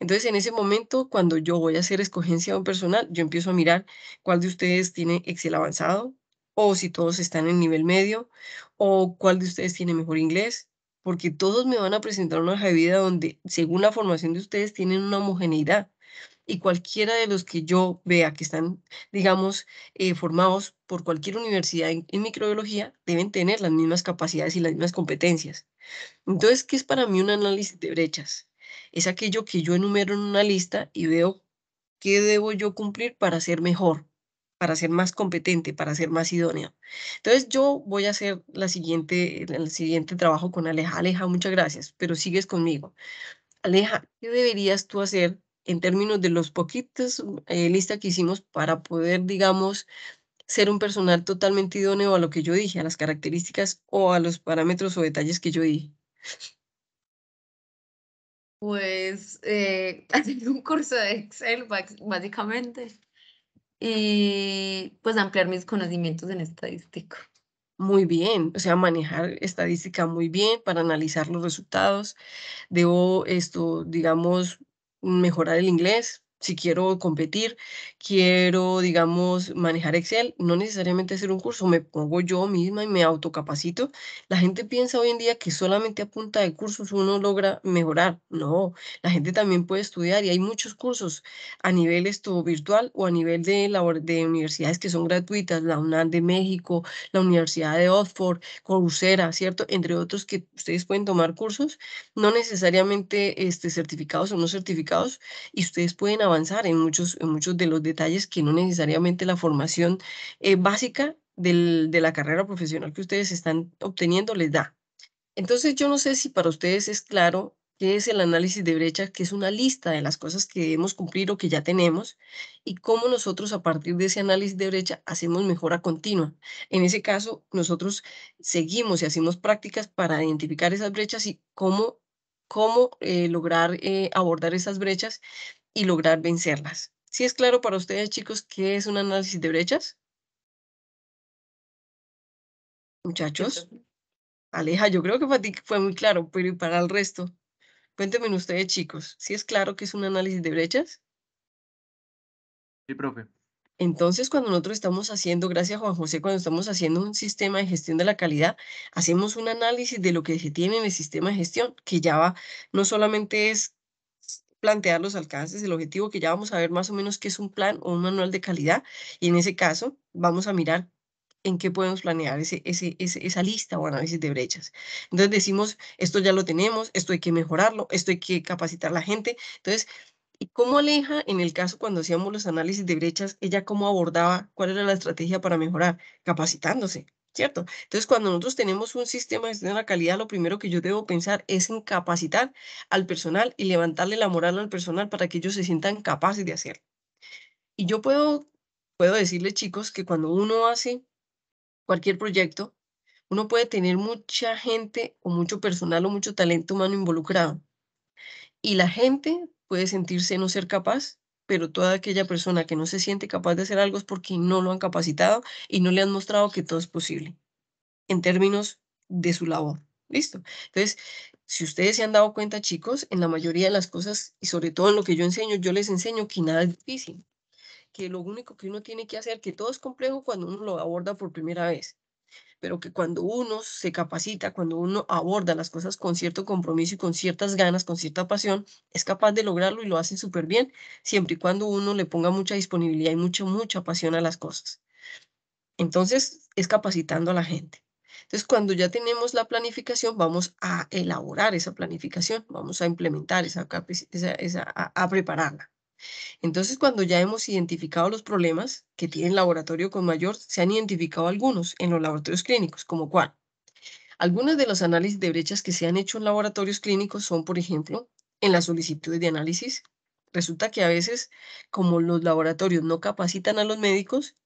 entonces en ese momento, cuando yo voy a hacer escogencia de un personal, yo empiezo a mirar cuál de ustedes tiene Excel avanzado, o si todos están en nivel medio, o cuál de ustedes tiene mejor inglés, porque todos me van a presentar una hoja de vida donde, según la formación de ustedes, tienen una homogeneidad. Y cualquiera de los que yo vea que están, digamos, eh, formados por cualquier universidad en, en microbiología, deben tener las mismas capacidades y las mismas competencias. Entonces, ¿qué es para mí un análisis de brechas? Es aquello que yo enumero en una lista y veo qué debo yo cumplir para ser mejor para ser más competente, para ser más idóneo. Entonces yo voy a hacer la siguiente, el siguiente trabajo con Aleja. Aleja, muchas gracias, pero sigues conmigo. Aleja, ¿qué deberías tú hacer en términos de los poquitos eh, lista que hicimos para poder, digamos, ser un personal totalmente idóneo a lo que yo dije, a las características o a los parámetros o detalles que yo dije? Pues eh, hacer un curso de Excel, básicamente y eh, pues ampliar mis conocimientos en estadística. Muy bien, o sea, manejar estadística muy bien para analizar los resultados. Debo esto, digamos, mejorar el inglés si quiero competir, quiero, digamos, manejar Excel, no necesariamente hacer un curso, me pongo yo misma y me autocapacito. La gente piensa hoy en día que solamente a punta de cursos uno logra mejorar. No, la gente también puede estudiar y hay muchos cursos a nivel esto virtual o a nivel de, labor de universidades que son gratuitas, la UNAM de México, la Universidad de Oxford, Coursera, ¿cierto? Entre otros que ustedes pueden tomar cursos, no necesariamente este, certificados o no certificados, y ustedes pueden avanzar en muchos, en muchos de los detalles que no necesariamente la formación eh, básica de la carrera profesional que ustedes están obteniendo les da. Entonces, yo no sé si para ustedes es claro qué es el análisis de brecha, que es una lista de las cosas que debemos cumplir o que ya tenemos, y cómo nosotros a partir de ese análisis de brecha hacemos mejora continua. En ese caso, nosotros seguimos y hacemos prácticas para identificar esas brechas y cómo, cómo eh, lograr eh, abordar esas brechas y lograr vencerlas. Si es claro para ustedes, chicos, qué es un análisis de brechas? Muchachos, Aleja, yo creo que para ti fue muy claro, pero para el resto? Cuéntenme ustedes, chicos, si es claro que es un análisis de brechas? Sí, profe. Entonces, cuando nosotros estamos haciendo, gracias Juan José, cuando estamos haciendo un sistema de gestión de la calidad, hacemos un análisis de lo que se tiene en el sistema de gestión, que ya va, no solamente es plantear los alcances, el objetivo, que ya vamos a ver más o menos que es un plan o un manual de calidad. Y en ese caso, vamos a mirar en qué podemos planear ese, ese, esa lista o análisis de brechas. Entonces decimos, esto ya lo tenemos, esto hay que mejorarlo, esto hay que capacitar a la gente. Entonces, ¿y cómo Aleja, en el caso cuando hacíamos los análisis de brechas, ella cómo abordaba, cuál era la estrategia para mejorar? Capacitándose, ¿cierto? Entonces, cuando nosotros tenemos un sistema de calidad, lo primero que yo debo pensar es en capacitar al personal y levantarle la moral al personal para que ellos se sientan capaces de hacerlo. Y yo puedo, puedo decirles, chicos, que cuando uno hace cualquier proyecto, uno puede tener mucha gente o mucho personal o mucho talento humano involucrado. Y la gente puede sentirse no ser capaz pero toda aquella persona que no se siente capaz de hacer algo es porque no lo han capacitado y no le han mostrado que todo es posible en términos de su labor. Listo. Entonces, si ustedes se han dado cuenta, chicos, en la mayoría de las cosas y sobre todo en lo que yo enseño, yo les enseño que nada es difícil, que lo único que uno tiene que hacer, que todo es complejo cuando uno lo aborda por primera vez, pero que cuando uno se capacita, cuando uno aborda las cosas con cierto compromiso y con ciertas ganas, con cierta pasión, es capaz de lograrlo y lo hace súper bien, siempre y cuando uno le ponga mucha disponibilidad y mucha, mucha pasión a las cosas. Entonces, es capacitando a la gente. Entonces, cuando ya tenemos la planificación, vamos a elaborar esa planificación, vamos a implementar esa, a prepararla. Entonces, cuando ya hemos identificado los problemas que tiene el laboratorio con mayor, se han identificado algunos en los laboratorios clínicos, como cual Algunos de los análisis de brechas que se han hecho en laboratorios clínicos son, por ejemplo, en las solicitudes de análisis. Resulta que a veces, como los laboratorios no capacitan a los médicos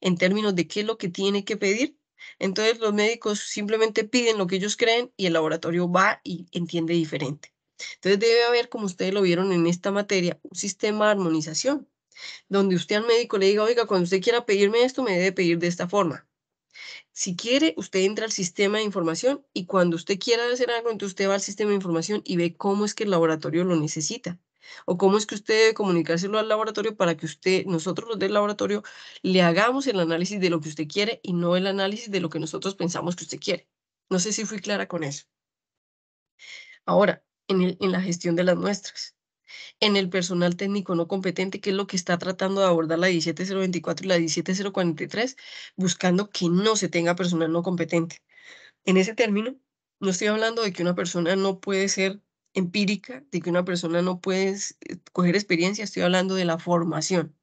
en términos de qué es lo que tiene que pedir, entonces los médicos simplemente piden lo que ellos creen y el laboratorio va y entiende diferente. Entonces debe haber, como ustedes lo vieron en esta materia, un sistema de armonización, donde usted al médico le diga, oiga, cuando usted quiera pedirme esto, me debe pedir de esta forma. Si quiere, usted entra al sistema de información y cuando usted quiera hacer algo, entonces usted va al sistema de información y ve cómo es que el laboratorio lo necesita o cómo es que usted debe comunicárselo al laboratorio para que usted, nosotros los del laboratorio, le hagamos el análisis de lo que usted quiere y no el análisis de lo que nosotros pensamos que usted quiere. No sé si fui clara con eso. Ahora, en, en la gestión de las nuestras, en el personal técnico no competente, que es lo que está tratando de abordar la 17024 y la 17043, buscando que no se tenga personal no competente. En ese término, no estoy hablando de que una persona no puede ser empírica, de que una persona no puede eh, coger experiencia, estoy hablando de la formación,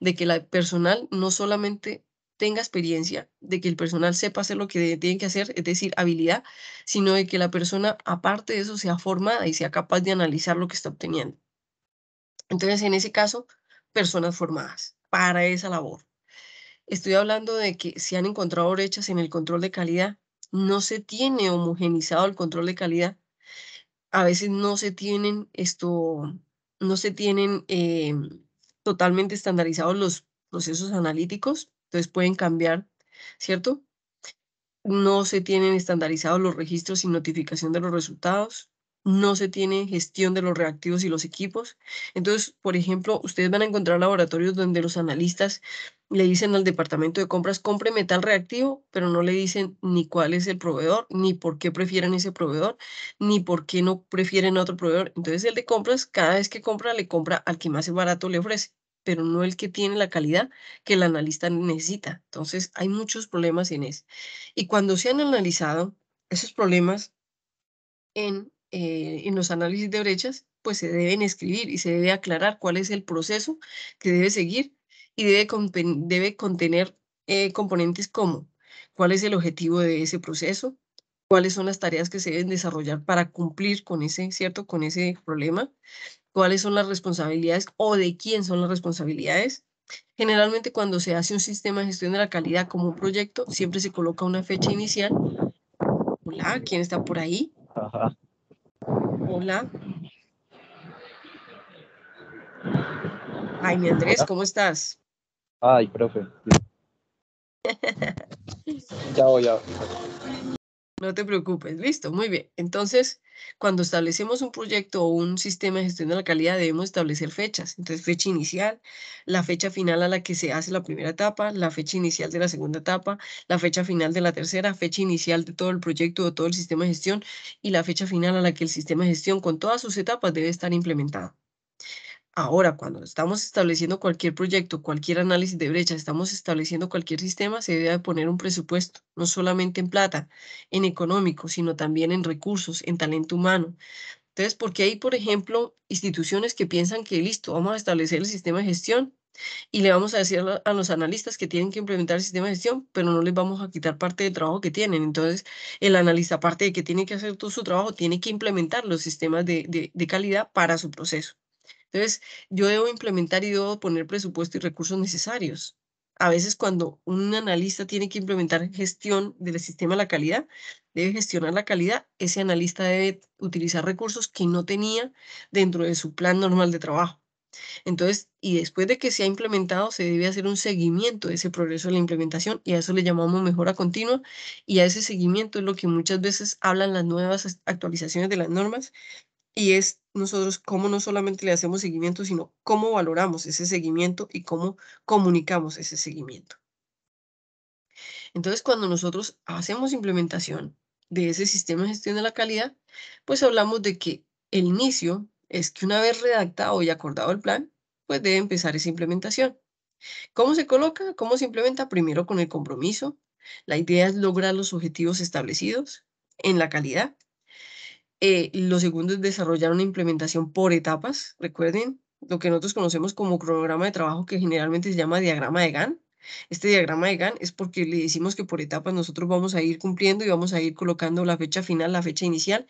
de que la personal no solamente tenga experiencia, de que el personal sepa hacer lo que tiene que hacer, es decir, habilidad, sino de que la persona, aparte de eso, sea formada y sea capaz de analizar lo que está obteniendo. Entonces, en ese caso, personas formadas para esa labor. Estoy hablando de que se han encontrado brechas en el control de calidad, no se tiene homogenizado el control de calidad, a veces no se tienen esto, no se tienen eh, totalmente estandarizados los procesos analíticos entonces pueden cambiar, ¿cierto? No se tienen estandarizados los registros y notificación de los resultados. No se tiene gestión de los reactivos y los equipos. Entonces, por ejemplo, ustedes van a encontrar laboratorios donde los analistas le dicen al departamento de compras, compre metal reactivo, pero no le dicen ni cuál es el proveedor, ni por qué prefieren ese proveedor, ni por qué no prefieren otro proveedor. Entonces el de compras, cada vez que compra, le compra al que más barato le ofrece pero no el que tiene la calidad que el analista necesita. Entonces, hay muchos problemas en eso. Y cuando se han analizado esos problemas eh, en, los análisis de brechas, pues se deben escribir y se debe aclarar cuál es el proceso que debe seguir y debe, debe contener eh, componentes como cuál es el objetivo de ese proceso, cuáles son las tareas que se deben desarrollar para cumplir con ese, ¿cierto? Con ese problema, cuáles son las responsabilidades o de quién son las responsabilidades. Generalmente cuando se hace un sistema de gestión de la calidad como un proyecto, siempre se coloca una fecha inicial. Hola, ¿quién está por ahí? Ajá. Hola. Ay, mi Andrés, ¿cómo estás? Ay, profe. ya voy, ya no te preocupes, listo, muy bien. Entonces, cuando establecemos un proyecto o un sistema de gestión de la calidad, debemos establecer fechas. Entonces, fecha inicial, la fecha final a la que se hace la primera etapa, la fecha inicial de la segunda etapa, la fecha final de la tercera, fecha inicial de todo el proyecto o todo el sistema de gestión y la fecha final a la que el sistema de gestión con todas sus etapas debe estar implementado. Ahora, cuando estamos estableciendo cualquier proyecto, cualquier análisis de brecha, estamos estableciendo cualquier sistema, se debe poner un presupuesto, no solamente en plata, en económico, sino también en recursos, en talento humano. Entonces, porque hay, por ejemplo, instituciones que piensan que listo, vamos a establecer el sistema de gestión y le vamos a decir a los analistas que tienen que implementar el sistema de gestión, pero no les vamos a quitar parte del trabajo que tienen. Entonces, el analista, aparte de que tiene que hacer todo su trabajo, tiene que implementar los sistemas de calidad para su proceso. Entonces, yo debo implementar y debo poner presupuesto y recursos necesarios. A veces cuando un analista tiene que implementar gestión del sistema de la calidad, debe gestionar la calidad, ese analista debe utilizar recursos que no tenía dentro de su plan normal de trabajo. Entonces, y después de que se ha implementado, se debe hacer un seguimiento de ese progreso de la implementación y a eso le llamamos mejora continua y a ese seguimiento es lo que muchas veces hablan las nuevas actualizaciones de las normas y es nosotros cómo no solamente le hacemos seguimiento, sino cómo valoramos ese seguimiento y cómo comunicamos ese seguimiento. Entonces, cuando nosotros hacemos implementación de ese sistema de gestión de la calidad, pues hablamos de que el inicio es que una vez redactado y acordado el plan, pues debe empezar esa implementación. ¿Cómo se coloca? ¿Cómo se implementa? Primero con el compromiso. La idea es lograr los objetivos establecidos en la calidad eh, lo segundo es desarrollar una implementación por etapas. Recuerden lo que nosotros conocemos como cronograma de trabajo que generalmente se llama diagrama de GAN. Este diagrama de GAN es porque le decimos que por etapas nosotros vamos a ir cumpliendo y vamos a ir colocando la fecha final, la fecha inicial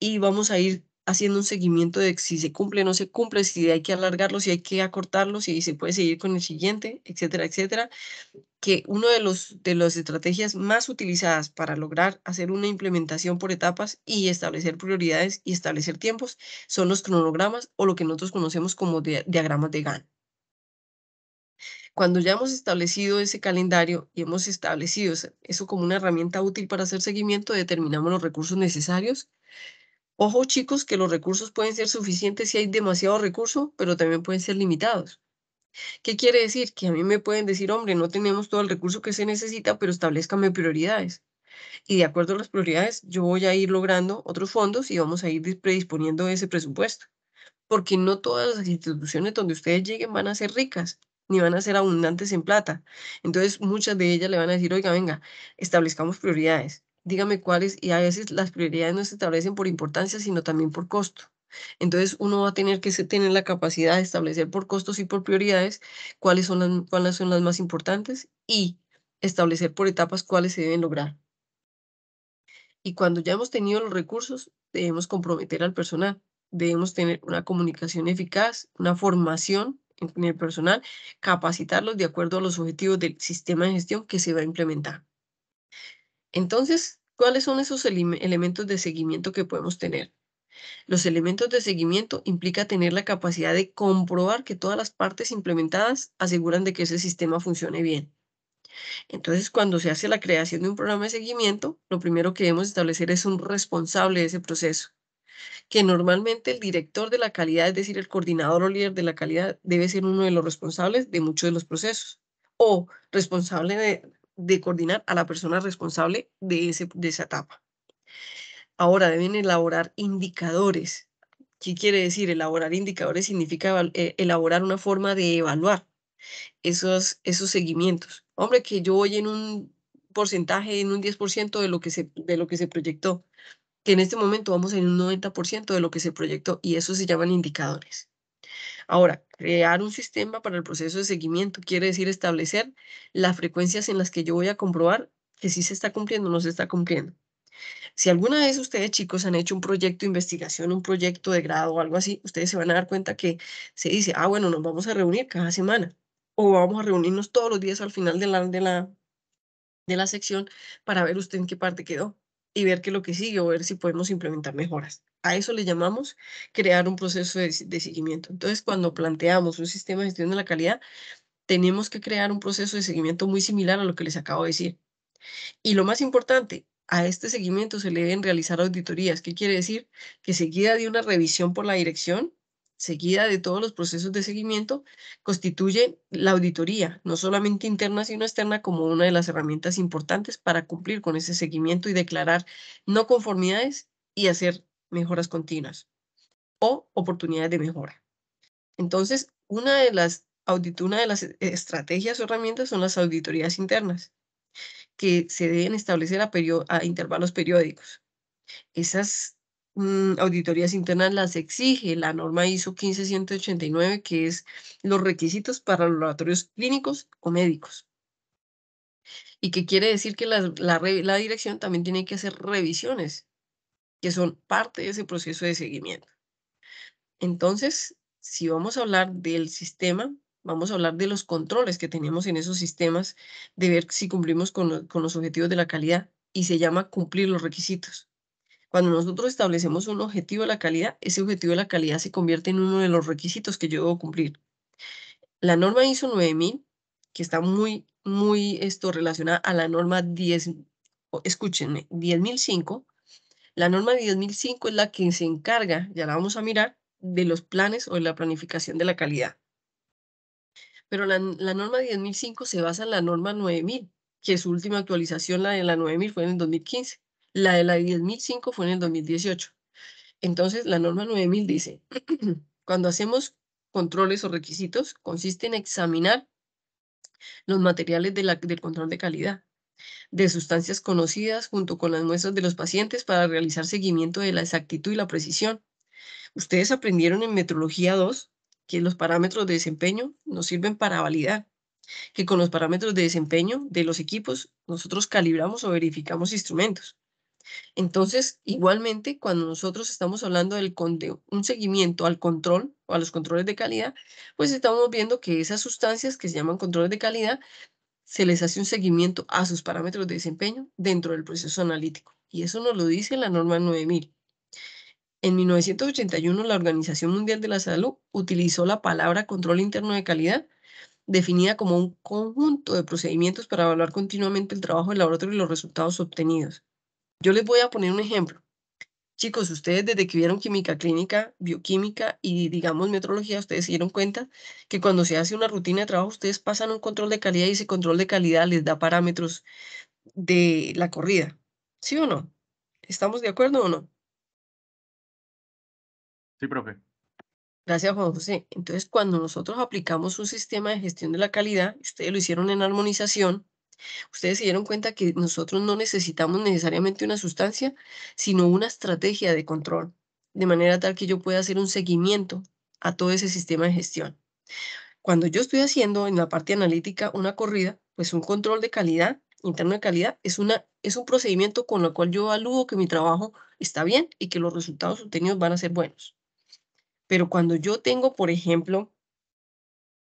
y vamos a ir haciendo un seguimiento de si se cumple o no se cumple, si hay que alargarlo, si hay que acortarlo, si se puede seguir con el siguiente, etcétera, etcétera. Que una de, de las estrategias más utilizadas para lograr hacer una implementación por etapas y establecer prioridades y establecer tiempos son los cronogramas o lo que nosotros conocemos como diagramas de GAN. Cuando ya hemos establecido ese calendario y hemos establecido eso como una herramienta útil para hacer seguimiento, determinamos los recursos necesarios Ojo chicos que los recursos pueden ser suficientes si hay demasiado recurso, pero también pueden ser limitados. ¿Qué quiere decir? Que a mí me pueden decir, hombre, no tenemos todo el recurso que se necesita, pero establezcame prioridades. Y de acuerdo a las prioridades, yo voy a ir logrando otros fondos y vamos a ir predisponiendo ese presupuesto. Porque no todas las instituciones donde ustedes lleguen van a ser ricas, ni van a ser abundantes en plata. Entonces, muchas de ellas le van a decir, oiga, venga, establezcamos prioridades dígame cuáles, y a veces las prioridades no se establecen por importancia, sino también por costo. Entonces uno va a tener que tener la capacidad de establecer por costos y por prioridades cuáles son las, cuáles son las más importantes y establecer por etapas cuáles se deben lograr. Y cuando ya hemos tenido los recursos, debemos comprometer al personal. Debemos tener una comunicación eficaz, una formación en el personal, capacitarlos de acuerdo a los objetivos del sistema de gestión que se va a implementar. Entonces, ¿cuáles son esos elementos de seguimiento que podemos tener? Los elementos de seguimiento implica tener la capacidad de comprobar que todas las partes implementadas aseguran de que ese sistema funcione bien. Entonces, cuando se hace la creación de un programa de seguimiento, lo primero que debemos establecer es un responsable de ese proceso, que normalmente el director de la calidad, es decir, el coordinador o líder de la calidad, debe ser uno de los responsables de muchos de los procesos o responsable de, de coordinar a la persona responsable de, ese, esa etapa. Ahora deben elaborar indicadores. ¿Qué quiere decir? Elaborar indicadores significa eh, elaborar una forma de evaluar esos, esos seguimientos. Hombre, que yo voy en un porcentaje, en un 10% de lo, que se, de lo que se proyectó, que en este momento vamos en un 90% de lo que se proyectó y eso se llaman indicadores. Ahora, crear un sistema para el proceso de seguimiento quiere decir establecer las frecuencias en las que yo voy a comprobar que sí se está cumpliendo o no se está cumpliendo. Si alguna vez ustedes chicos han hecho un proyecto de investigación, un proyecto de grado o algo así, ustedes se van a dar cuenta que se dice, ah, bueno, nos vamos a reunir cada semana o vamos a reunirnos todos los días al final de la, de la, de la sección para ver usted en qué parte quedó y ver qué es lo que sigue o ver si podemos implementar mejoras. A eso le llamamos crear un proceso de, de seguimiento. Entonces, cuando planteamos un sistema de gestión de la calidad, tenemos que crear un proceso de seguimiento muy similar a lo que les acabo de decir. Y lo más importante, a este seguimiento se le deben realizar auditorías. ¿Qué quiere decir? Que seguida de una revisión por la dirección, seguida de todos los procesos de seguimiento, constituye la auditoría, no solamente interna, sino externa, como una de las herramientas importantes para cumplir con ese seguimiento y declarar no conformidades y hacer mejoras continuas o oportunidades de mejora. Entonces, una de las, una de las e-, estrategias o herramientas son las auditorías internas, que se deben establecer a, a intervalos periódicos. Esas Mm, auditorías internas las exige la norma ISO 15189, que es los requisitos para los laboratorios clínicos o médicos. Y que quiere decir que la, dirección también tiene que hacer revisiones, que son parte de ese proceso de seguimiento. Entonces, si vamos a hablar del sistema, vamos a hablar de los controles que tenemos en esos sistemas, de ver si cumplimos con, los objetivos de la calidad y se llama cumplir los requisitos. Cuando nosotros establecemos un objetivo de la calidad, ese objetivo de la calidad se convierte en uno de los requisitos que yo debo cumplir. La norma ISO 9000, que está muy, muy esto relacionada a la norma 10, escúchenme, 10005, la norma 10.005 es la que se encarga, ya la vamos a mirar, de los planes o de la planificación de la calidad. Pero la, la norma 10.005 se basa en la norma 9.000, que su última actualización, la de la 9.000, fue en el 2015. La de la 10.005 fue en el 2018. Entonces, la norma 9.000 dice, cuando hacemos controles o requisitos, consiste en examinar los materiales del control de calidad, de sustancias conocidas junto con las muestras de los pacientes para realizar seguimiento de la exactitud y la precisión. Ustedes aprendieron en metrología 2 que los parámetros de desempeño nos sirven para validar, que con los parámetros de desempeño de los equipos nosotros calibramos o verificamos instrumentos. Entonces, igualmente, cuando nosotros estamos hablando del de un seguimiento al control o a los controles de calidad, pues estamos viendo que esas sustancias que se llaman controles de calidad, se les hace un seguimiento a sus parámetros de desempeño dentro del proceso analítico. Y eso nos lo dice la norma 9000. En 1981, la Organización Mundial de la Salud utilizó la palabra control interno de calidad definida como un conjunto de procedimientos para evaluar continuamente el trabajo del laboratorio y los resultados obtenidos. Yo les voy a poner un ejemplo. Chicos, ustedes desde que vieron química clínica, bioquímica y digamos metrología, ustedes se dieron cuenta que cuando se hace una rutina de trabajo, ustedes pasan un control de calidad y ese control de calidad les da parámetros de la corrida. ¿Sí o no? ¿Estamos de acuerdo o no? Sí, profe. Gracias, Juan José. Entonces, cuando nosotros aplicamos un sistema de gestión de la calidad, ustedes lo hicieron en armonización, Ustedes se dieron cuenta que nosotros no necesitamos necesariamente una sustancia, sino una estrategia de control, de manera tal que yo pueda hacer un seguimiento a todo ese sistema de gestión. Cuando yo estoy haciendo en la parte analítica una corrida, pues un control de calidad, interno de calidad, es, es un procedimiento con el cual yo aludo que mi trabajo está bien y que los resultados obtenidos van a ser buenos. Pero cuando yo tengo, por ejemplo,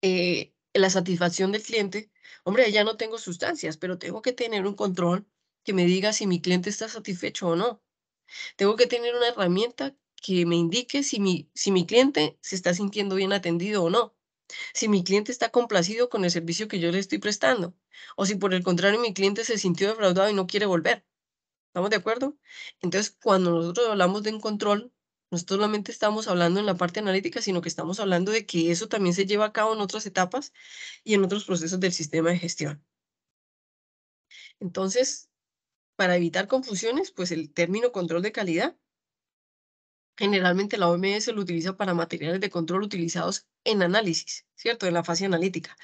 eh, la satisfacción del cliente Hombre, ya no tengo sustancias, pero tengo que tener un control que me diga si mi cliente está satisfecho o no. Tengo que tener una herramienta que me indique si mi, si mi cliente se está sintiendo bien atendido o no, si mi cliente está complacido con el servicio que yo le estoy prestando, o si por el contrario mi cliente se sintió defraudado y no quiere volver. ¿Estamos de acuerdo? Entonces, cuando nosotros hablamos de un control, no solamente estamos hablando en la parte analítica, sino que estamos hablando de que eso también se lleva a cabo en otras etapas y en otros procesos del sistema de gestión. Entonces, para evitar confusiones, pues el término control de calidad, generalmente la OMS lo utiliza para materiales de control utilizados en análisis, ¿cierto? En la fase analítica.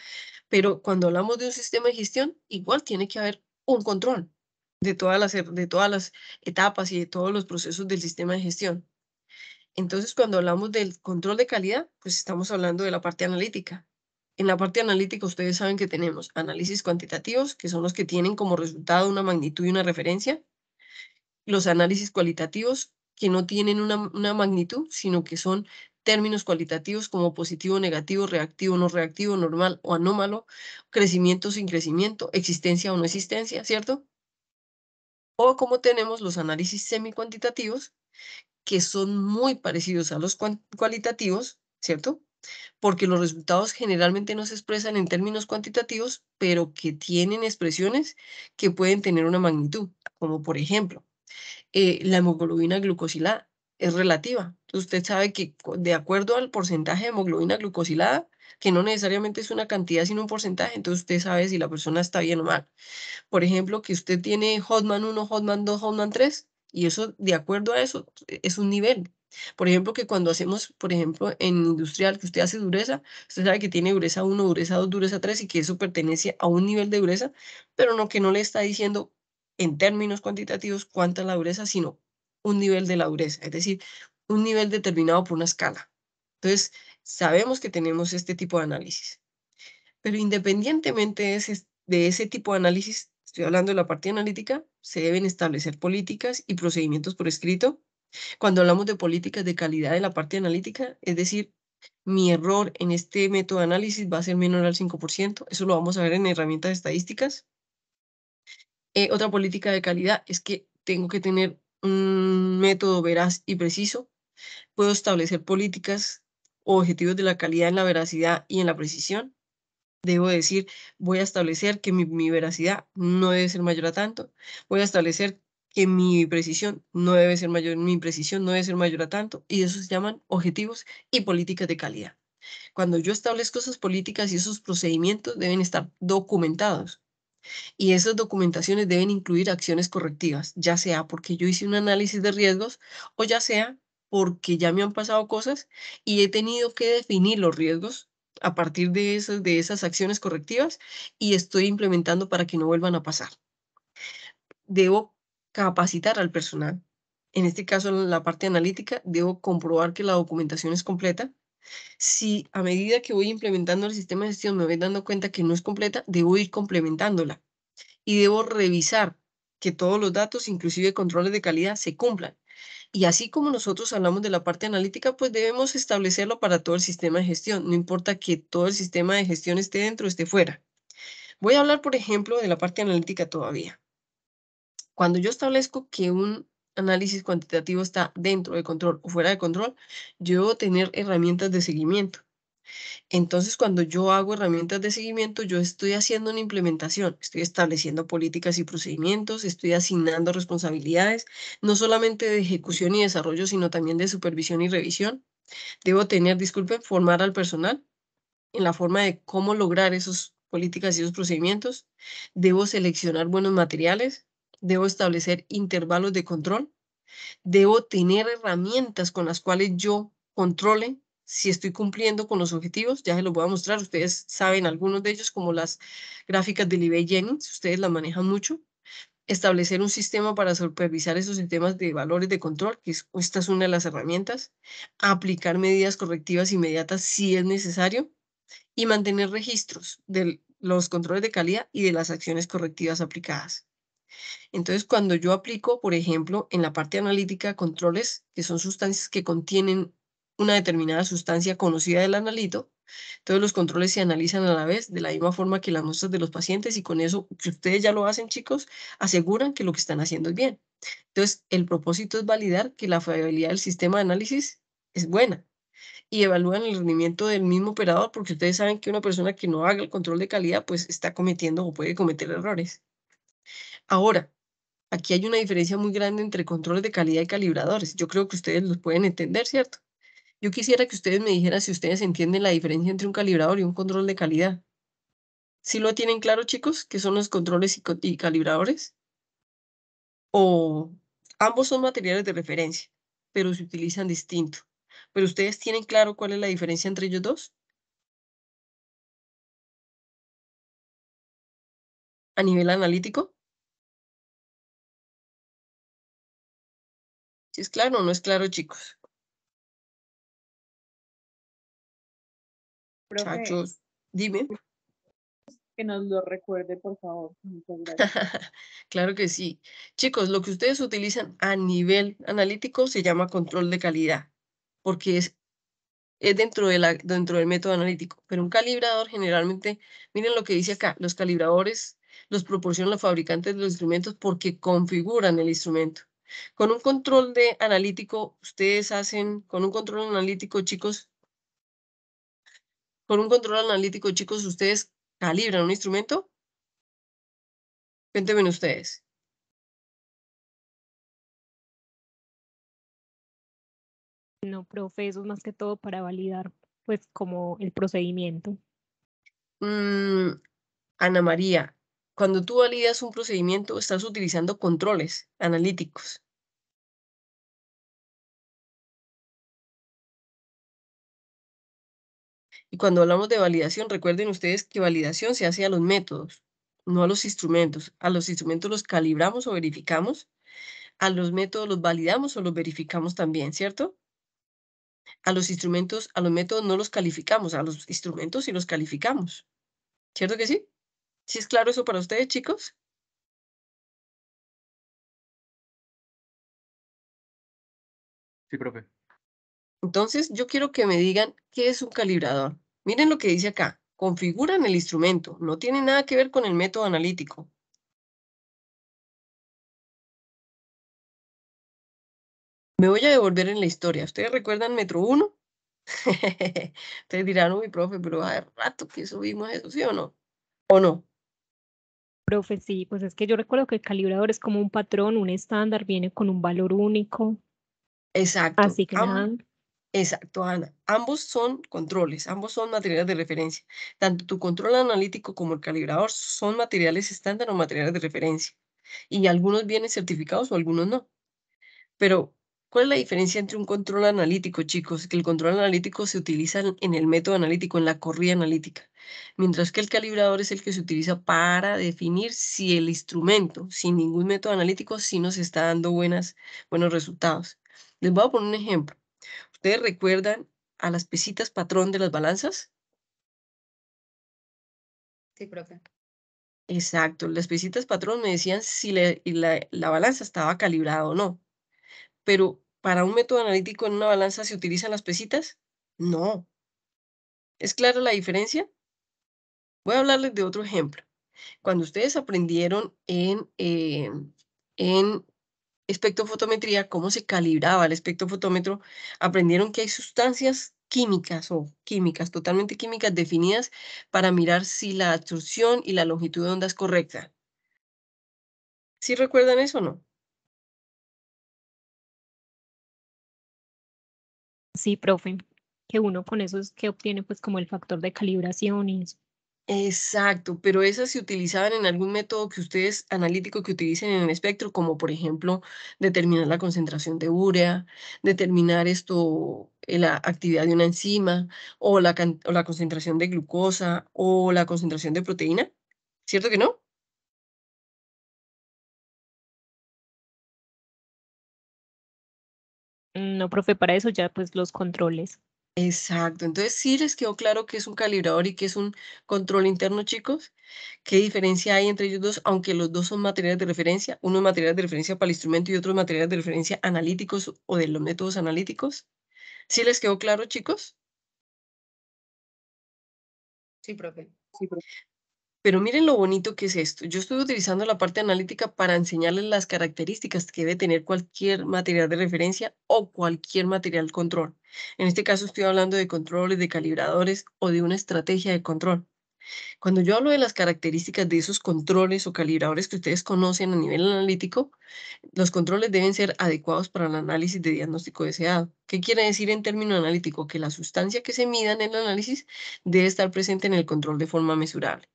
Pero cuando hablamos de un sistema de gestión, igual tiene que haber un control de todas las, de todas las etapas y de todos los procesos del sistema de gestión. Entonces, cuando hablamos del control de calidad, pues estamos hablando de la parte analítica. En la parte analítica, ustedes saben que tenemos análisis cuantitativos, que son los que tienen como resultado una magnitud y una referencia. Los análisis cualitativos, que no tienen una, magnitud, sino que son términos cualitativos como positivo, negativo, reactivo, no reactivo, normal o anómalo, crecimiento sin crecimiento, existencia o no existencia, ¿cierto? O como tenemos los análisis semi-cuantitativos, que son muy parecidos a los cualitativos, ¿cierto? Porque los resultados generalmente no se expresan en términos cuantitativos, pero que tienen expresiones que pueden tener una magnitud, como por ejemplo, eh, la hemoglobina glucosilada es relativa. Usted sabe que de acuerdo al porcentaje de hemoglobina glucosilada, que no necesariamente es una cantidad, sino un porcentaje, entonces usted sabe si la persona está bien o mal. Por ejemplo, que usted tiene Hotman 1, Hotman 2, Hotman 3, y eso, de acuerdo a eso, es un nivel. Por ejemplo, que cuando hacemos, por ejemplo, en industrial, que usted hace dureza, usted sabe que tiene dureza 1, dureza 2, dureza 3 y que eso pertenece a un nivel de dureza, pero no que no le está diciendo en términos cuantitativos cuánta es la dureza, sino un nivel de la dureza, es decir, un nivel determinado por una escala. Entonces, sabemos que tenemos este tipo de análisis. Pero independientemente de ese tipo de análisis, estoy hablando de la parte analítica, se deben establecer políticas y procedimientos por escrito. Cuando hablamos de políticas de calidad de la parte analítica, es decir, mi error en este método de análisis va a ser menor al 5%, eso lo vamos a ver en herramientas estadísticas. Eh, otra política de calidad es que tengo que tener un método veraz y preciso. Puedo establecer políticas o objetivos de la calidad en la veracidad y en la precisión. Debo decir, voy a establecer que mi, veracidad no debe ser mayor a tanto. Voy a establecer que mi precisión no debe ser mayor, mi precisión no debe ser mayor a tanto. Y eso se llaman objetivos y políticas de calidad. Cuando yo establezco esas políticas y esos procedimientos deben estar documentados. Y esas documentaciones deben incluir acciones correctivas, ya sea porque yo hice un análisis de riesgos o ya sea porque ya me han pasado cosas y he tenido que definir los riesgos a partir de esas, de esas acciones correctivas y estoy implementando para que no vuelvan a pasar. Debo capacitar al personal. En este caso, en la parte analítica, debo comprobar que la documentación es completa. Si a medida que voy implementando el sistema de gestión me voy dando cuenta que no es completa, debo ir complementándola y debo revisar que todos los datos, inclusive controles de calidad, se cumplan. Y así como nosotros hablamos de la parte analítica, pues debemos establecerlo para todo el sistema de gestión, no importa que todo el sistema de gestión esté dentro o esté fuera. Voy a hablar, por ejemplo, de la parte analítica todavía. Cuando yo establezco que un análisis cuantitativo está dentro de control o fuera de control, yo debo tener herramientas de seguimiento. Entonces, cuando yo hago herramientas de seguimiento, yo estoy haciendo una implementación, estoy estableciendo políticas y procedimientos, estoy asignando responsabilidades, no solamente de ejecución y desarrollo, sino también de supervisión y revisión. Debo tener, disculpen, formar al personal en la forma de cómo lograr esas políticas y esos procedimientos. Debo seleccionar buenos materiales, debo establecer intervalos de control, debo tener herramientas con las cuales yo controle si estoy cumpliendo con los objetivos, ya se los voy a mostrar, ustedes saben algunos de ellos como las gráficas del eBay Jennings, ustedes las manejan mucho, establecer un sistema para supervisar esos sistemas de valores de control, que esta es una de las herramientas, aplicar medidas correctivas inmediatas si es necesario y mantener registros de los controles de calidad y de las acciones correctivas aplicadas. Entonces, cuando yo aplico, por ejemplo, en la parte analítica, controles que son sustancias que contienen una determinada sustancia conocida del analito. todos los controles se analizan a la vez de la misma forma que las muestras de los pacientes y con eso, que ustedes ya lo hacen chicos, aseguran que lo que están haciendo es bien. Entonces el propósito es validar que la fiabilidad del sistema de análisis es buena y evalúan el rendimiento del mismo operador porque ustedes saben que una persona que no haga el control de calidad pues está cometiendo o puede cometer errores. Ahora, aquí hay una diferencia muy grande entre controles de calidad y calibradores. Yo creo que ustedes los pueden entender, ¿cierto? Yo quisiera que ustedes me dijeran si ustedes entienden la diferencia entre un calibrador y un control de calidad. ¿Sí lo tienen claro, chicos, que son los controles y, calibradores? O ambos son materiales de referencia, pero se utilizan distinto. ¿Pero ustedes tienen claro cuál es la diferencia entre ellos dos? a nivel analítico? Si es claro o no es claro, chicos. Muchachos, dime. Que nos lo recuerde, por favor. claro que sí. Chicos, lo que ustedes utilizan a nivel analítico se llama control de calidad, porque es, es dentro, de la, dentro del método analítico. Pero un calibrador generalmente, miren lo que dice acá, los calibradores los proporcionan los fabricantes de los instrumentos porque configuran el instrumento. Con un control de analítico, ustedes hacen, con un control analítico, chicos, con un control analítico, chicos, ¿ustedes calibran un instrumento? Cuéntenme ustedes. No, profe, es más que todo para validar, pues, como el procedimiento. Mm, Ana María, cuando tú validas un procedimiento, estás utilizando controles analíticos. cuando hablamos de validación, recuerden ustedes que validación se hace a los métodos, no a los instrumentos. A los instrumentos los calibramos o verificamos. A los métodos los validamos o los verificamos también, ¿cierto? A los instrumentos, a los métodos no los calificamos, a los instrumentos sí los calificamos. ¿Cierto que sí? ¿Sí es claro eso para ustedes, chicos? Sí, profe. Entonces, yo quiero que me digan qué es un calibrador. Miren lo que dice acá. Configuran el instrumento. No tiene nada que ver con el método analítico. Me voy a devolver en la historia. ¿Ustedes recuerdan Metro 1? Ustedes dirán, uy, profe, pero hace rato que subimos eso, ¿sí o no? ¿O no? Profe, sí, pues es que yo recuerdo que el calibrador es como un patrón, un estándar, viene con un valor único. Exacto. Así que Exacto, Ana. Ambos son controles, ambos son materiales de referencia. Tanto tu control analítico como el calibrador son materiales estándar o materiales de referencia. Y algunos vienen certificados o algunos no. Pero, ¿cuál es la diferencia entre un control analítico, chicos? Que el control analítico se utiliza en el método analítico, en la corrida analítica, mientras que el calibrador es el que se utiliza para definir si el instrumento, sin ningún método analítico, sí nos está dando buenos resultados. Les voy a poner un ejemplo ¿Ustedes recuerdan a las pesitas patrón de las balanzas? Sí, que. Exacto, las pesitas patrón me decían si la, la, balanza estaba calibrada o no. Pero para un método analítico en una balanza se utilizan las pesitas? No. ¿Es clara la diferencia? Voy a hablarles de otro ejemplo. Cuando ustedes aprendieron en, eh, en espectrofotometría, cómo se calibraba el espectrofotómetro, aprendieron que hay sustancias químicas o químicas, totalmente químicas definidas para mirar si la absorción y la longitud de onda es correcta. ¿Sí recuerdan eso o no? Sí, profe, que uno con eso es que obtiene pues como el factor de calibración y eso. Exacto, pero esas se utilizaban en algún método que ustedes analítico que utilicen en el espectro, como por ejemplo determinar la concentración de urea, determinar esto, eh, la actividad de una enzima, o la, o la concentración de glucosa, o la concentración de proteína. ¿Cierto que no? No, profe, para eso ya pues los controles. Exacto, entonces sí les quedó claro que es un calibrador y que es un control interno, chicos. ¿Qué diferencia hay entre ellos dos? Aunque los dos son materiales de referencia, uno es material de referencia para el instrumento y otro es material de referencia analíticos o de los métodos analíticos. ¿Sí les quedó claro, chicos? Sí, profe. Sí, profe. Pero miren lo bonito que es esto. Yo estoy utilizando la parte analítica para enseñarles las características que debe tener cualquier material de referencia o cualquier material control. En este caso estoy hablando de controles, de calibradores o de una estrategia de control. Cuando yo hablo de las características de esos controles o calibradores que ustedes conocen a nivel analítico, los controles deben ser adecuados para el análisis de diagnóstico deseado. ¿Qué quiere decir en término analítico? Que la sustancia que se mida en el análisis debe estar presente en el control de forma mesurable.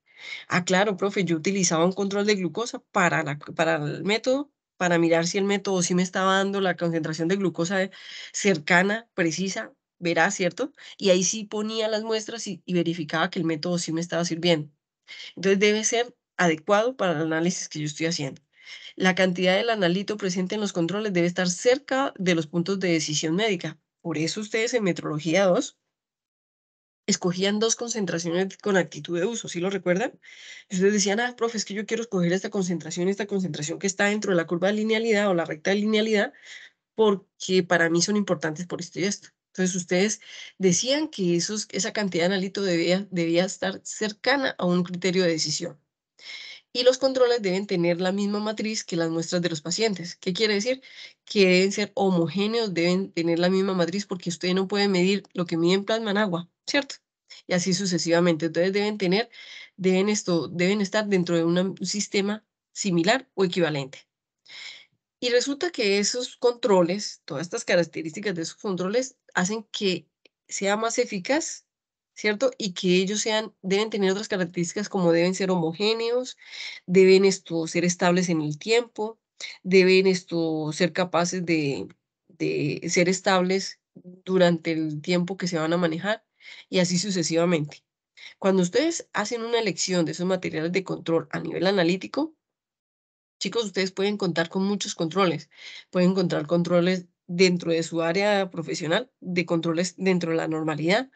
Ah, claro, profe, yo utilizaba un control de glucosa para, el método, para mirar si el método sí me estaba dando la concentración de glucosa cercana, precisa, verá, ¿cierto? Y ahí sí ponía las muestras y verificaba que el método sí me estaba sirviendo. Entonces debe ser adecuado para el análisis que yo estoy haciendo. La cantidad del analito presente en los controles debe estar cerca de los puntos de decisión médica. Por eso ustedes en metrología 2 escogían dos concentraciones con actitud de uso, ¿sí lo recuerdan? Ustedes decían, ah, profe, es que yo quiero escoger esta concentración, esta concentración que está dentro de la curva de linealidad o la recta de linealidad, porque para mí son importantes por esto y esto. Entonces ustedes decían que esos, esa cantidad de analito debía estar cercana a un criterio de decisión y los controles deben tener la misma matriz que las muestras de los pacientes. ¿Qué quiere decir? Que deben ser homogéneos, deben tener la misma matriz porque usted no puede medir lo que mide en plasma en agua, ¿cierto? Y así sucesivamente. Entonces deben tener, deben, esto, deben estar dentro de un sistema similar o equivalente. Y resulta que esos controles, todas estas características de esos controles, hacen que sea más eficaz ¿cierto? Y que ellos sean, deben tener otras características como deben ser homogéneos, deben esto, ser estables en el tiempo, deben esto, ser capaces de, de ser estables durante el tiempo que se van a manejar y así sucesivamente. Cuando ustedes hacen una elección de esos materiales de control a nivel analítico, chicos, ustedes pueden contar con muchos controles. Pueden encontrar controles dentro de su área profesional, de controles dentro de la normalidad,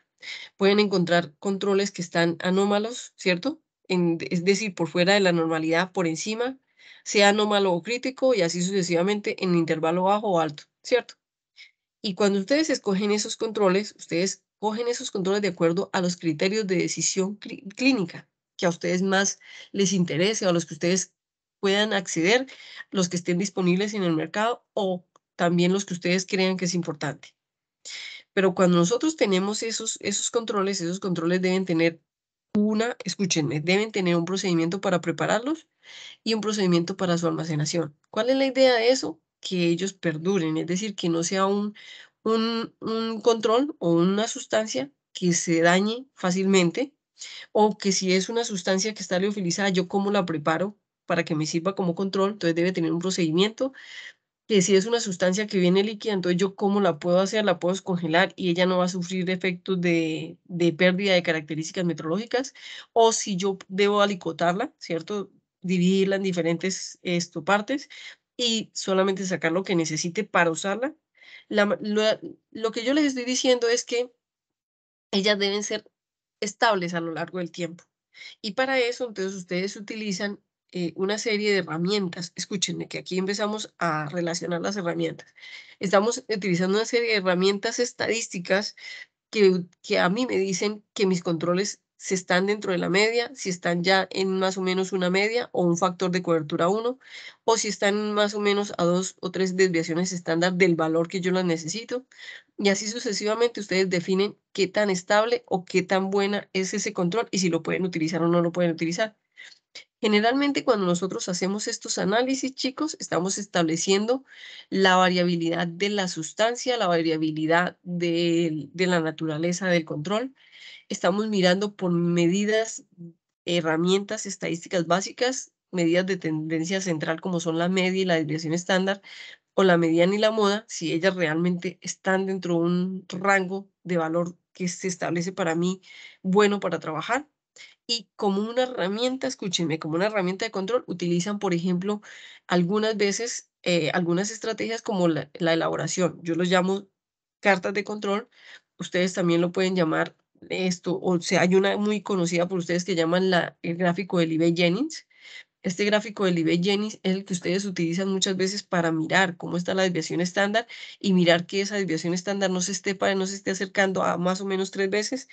Pueden encontrar controles que están anómalos, ¿cierto? es decir, por fuera de la normalidad, por encima, sea anómalo o crítico y así sucesivamente en intervalo bajo o alto, ¿cierto? Y cuando ustedes escogen esos controles, ustedes cogen esos controles de acuerdo a los criterios de decisión clínica que a ustedes más les interese o a los que ustedes puedan acceder, los que estén disponibles en el mercado o también los que ustedes crean que es importante. Pero cuando nosotros tenemos esos, esos controles, esos controles deben tener una, escúchenme, deben tener un procedimiento para prepararlos y un procedimiento para su almacenación. ¿Cuál es la idea de eso? Que ellos perduren, es decir, que no sea un, un, un control o una sustancia que se dañe fácilmente o que si es una sustancia que está leofilizada, yo cómo la preparo para que me sirva como control, entonces debe tener un procedimiento, que si es una sustancia que viene líquida, entonces yo cómo la puedo hacer, la puedo descongelar y ella no va a sufrir efectos de, de pérdida de características metrológicas, o si yo debo alicotarla, ¿cierto? Dividirla en diferentes partes y solamente sacar lo que necesite para usarla. lo, lo que yo les estoy diciendo es que ellas deben ser estables a lo largo del tiempo. Y para eso, entonces, ustedes utilizan eh, una serie de herramientas. Escúchenme que aquí empezamos a relacionar las herramientas. Estamos utilizando una serie de herramientas estadísticas que, que a mí me dicen que mis controles se están dentro de la media, si están ya en más o menos una media o un factor de cobertura 1, o si están más o menos a dos o tres desviaciones estándar del valor que yo las necesito. Y así sucesivamente ustedes definen qué tan estable o qué tan buena es ese control y si lo pueden utilizar o no lo pueden utilizar. Generalmente cuando nosotros hacemos estos análisis, chicos, estamos estableciendo la variabilidad de la sustancia, la variabilidad de, la naturaleza del control. Estamos mirando por medidas, herramientas estadísticas básicas, medidas de tendencia central como son la media y la desviación estándar, o la mediana y la moda, si ellas realmente están dentro de un rango de valor que se establece para mí bueno para trabajar y como una herramienta, escúchenme, como una herramienta de control, utilizan, por ejemplo, algunas veces eh, algunas estrategias como la, elaboración. Yo los llamo cartas de control. Ustedes también lo pueden llamar esto, o sea, hay una muy conocida por ustedes que llaman el gráfico de eBay Jennings, este gráfico del ibe Jennings es el que ustedes utilizan muchas veces para mirar cómo está la desviación estándar y mirar que esa desviación estándar no se esté, para, no se esté acercando a más o menos tres veces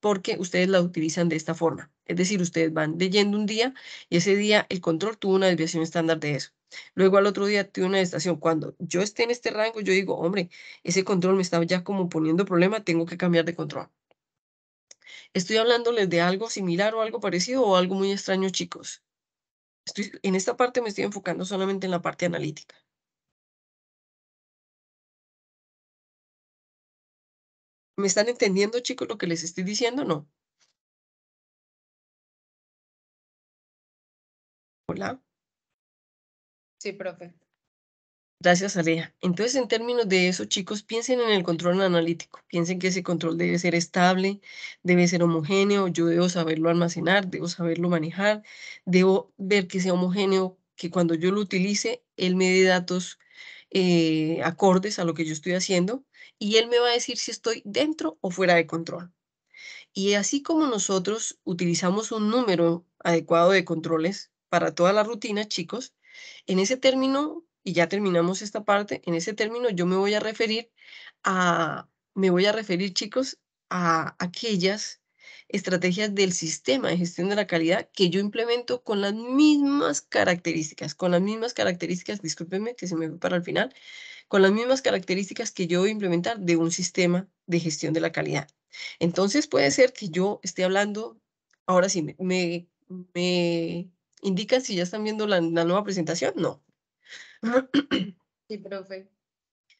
porque ustedes la utilizan de esta forma. Es decir, ustedes van leyendo un día y ese día el control tuvo una desviación estándar de eso. Luego al otro día tuve una estación. Cuando yo esté en este rango, yo digo, hombre, ese control me está ya como poniendo problema, tengo que cambiar de control. Estoy hablándoles de algo similar o algo parecido o algo muy extraño, chicos. Estoy, en esta parte me estoy enfocando solamente en la parte analítica. ¿Me están entendiendo, chicos, lo que les estoy diciendo? No. Hola. Sí, profe. Gracias, Alea. Entonces, en términos de eso, chicos, piensen en el control analítico. Piensen que ese control debe ser estable, debe ser homogéneo. Yo debo saberlo almacenar, debo saberlo manejar, debo ver que sea homogéneo, que cuando yo lo utilice, él me dé datos eh, acordes a lo que yo estoy haciendo y él me va a decir si estoy dentro o fuera de control. Y así como nosotros utilizamos un número adecuado de controles para toda la rutina, chicos, en ese término y ya terminamos esta parte, en ese término yo me voy a referir a, me voy a referir chicos a aquellas estrategias del sistema de gestión de la calidad que yo implemento con las mismas características, con las mismas características, discúlpenme que se me fue para el final, con las mismas características que yo voy a implementar de un sistema de gestión de la calidad. Entonces puede ser que yo esté hablando, ahora sí, me, indican si ya están viendo la nueva presentación, no. Sí, profe.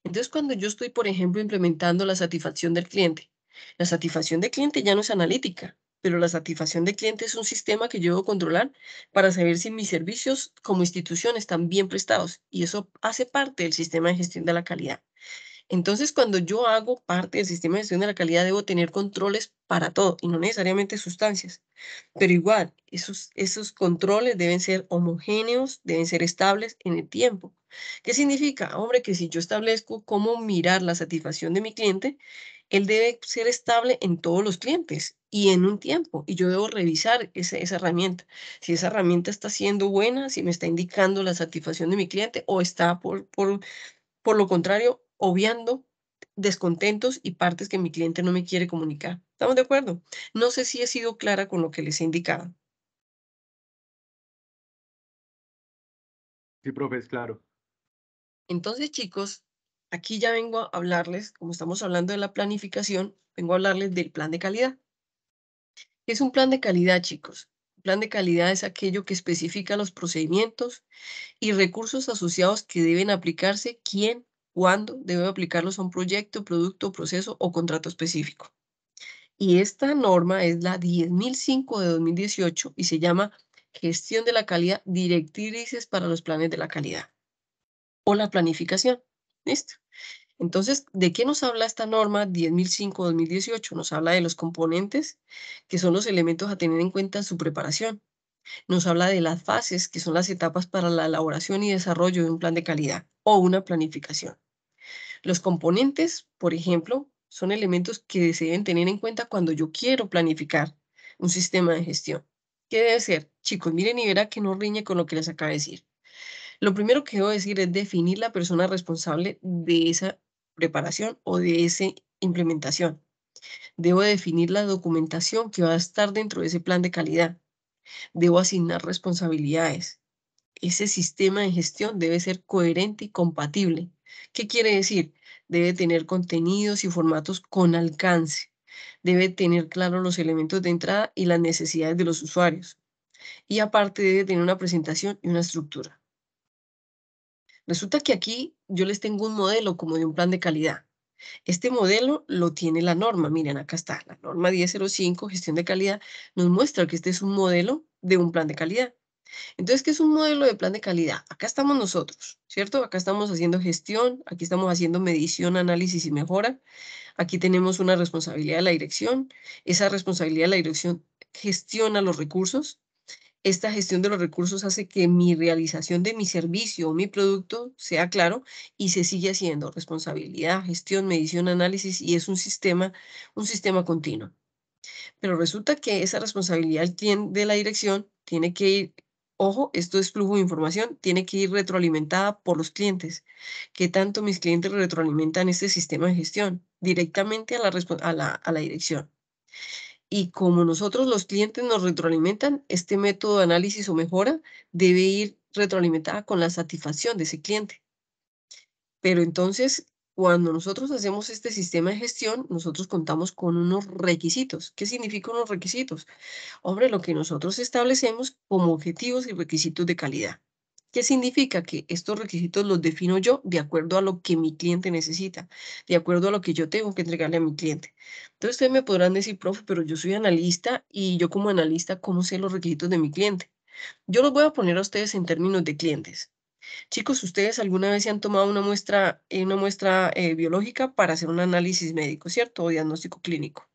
Entonces, cuando yo estoy, por ejemplo, implementando la satisfacción del cliente, la satisfacción del cliente ya no es analítica, pero la satisfacción del cliente es un sistema que yo debo controlar para saber si mis servicios como institución están bien prestados y eso hace parte del sistema de gestión de la calidad. Entonces, cuando yo hago parte del sistema de gestión de la calidad, debo tener controles para todo y no necesariamente sustancias. Pero igual, esos, esos controles deben ser homogéneos, deben ser estables en el tiempo. ¿Qué significa? Hombre, que si yo establezco cómo mirar la satisfacción de mi cliente, él debe ser estable en todos los clientes y en un tiempo. Y yo debo revisar esa, herramienta. Si esa herramienta está siendo buena, si me está indicando la satisfacción de mi cliente o está por, por, por lo contrario obviando descontentos y partes que mi cliente no me quiere comunicar. ¿Estamos de acuerdo? No sé si he sido clara con lo que les he indicado. Sí, profe, es claro. Entonces, chicos, aquí ya vengo a hablarles, como estamos hablando de la planificación, vengo a hablarles del plan de calidad. ¿Qué es un plan de calidad, chicos? Un plan de calidad es aquello que especifica los procedimientos y recursos asociados que deben aplicarse, quién cuándo debe aplicarlos a un proyecto, producto, proceso o contrato específico. Y esta norma es la 10.005 de 2018 y se llama Gestión de la Calidad, Directrices para los Planes de la Calidad o la planificación. ¿Listo? Entonces, ¿de qué nos habla esta norma 10.005-2018? Nos habla de los componentes, que son los elementos a tener en cuenta en su preparación. Nos habla de las fases, que son las etapas para la elaboración y desarrollo de un plan de calidad o una planificación. Los componentes, por ejemplo, son elementos que se deben tener en cuenta cuando yo quiero planificar un sistema de gestión. ¿Qué debe ser? Chicos, miren y verá que no riñe con lo que les acabo de decir. Lo primero que debo decir es definir la persona responsable de esa preparación o de esa implementación. Debo definir la documentación que va a estar dentro de ese plan de calidad. Debo asignar responsabilidades. Ese sistema de gestión debe ser coherente y compatible. ¿Qué quiere decir? Debe tener contenidos y formatos con alcance. Debe tener claro los elementos de entrada y las necesidades de los usuarios. Y aparte debe tener una presentación y una estructura. Resulta que aquí yo les tengo un modelo como de un plan de calidad. Este modelo lo tiene la norma. Miren, acá está, la norma 1005, gestión de calidad, nos muestra que este es un modelo de un plan de calidad. Entonces, ¿qué es un modelo de plan de calidad? Acá estamos nosotros, ¿cierto? Acá estamos haciendo gestión, aquí estamos haciendo medición, análisis y mejora. Aquí tenemos una responsabilidad de la dirección. Esa responsabilidad de la dirección gestiona los recursos. Esta gestión de los recursos hace que mi realización de mi servicio o mi producto sea claro y se sigue haciendo responsabilidad, gestión, medición, análisis y es un sistema, un sistema continuo. Pero resulta que esa responsabilidad de la dirección tiene que ir Ojo, esto es flujo de información, tiene que ir retroalimentada por los clientes. ¿Qué tanto mis clientes retroalimentan este sistema de gestión? Directamente a la, a la dirección. Y como nosotros los clientes nos retroalimentan, este método de análisis o mejora debe ir retroalimentada con la satisfacción de ese cliente. Pero entonces, cuando nosotros hacemos este sistema de gestión, nosotros contamos con unos requisitos. ¿Qué significan unos requisitos? Hombre, lo que nosotros establecemos como objetivos y requisitos de calidad. ¿Qué significa? Que estos requisitos los defino yo de acuerdo a lo que mi cliente necesita, de acuerdo a lo que yo tengo que entregarle a mi cliente. Entonces ustedes me podrán decir, profe, pero yo soy analista y yo como analista, ¿cómo sé los requisitos de mi cliente? Yo los voy a poner a ustedes en términos de clientes. Chicos, ¿ustedes alguna vez se han tomado una muestra, eh, una muestra eh, biológica para hacer un análisis médico, cierto? O diagnóstico clínico,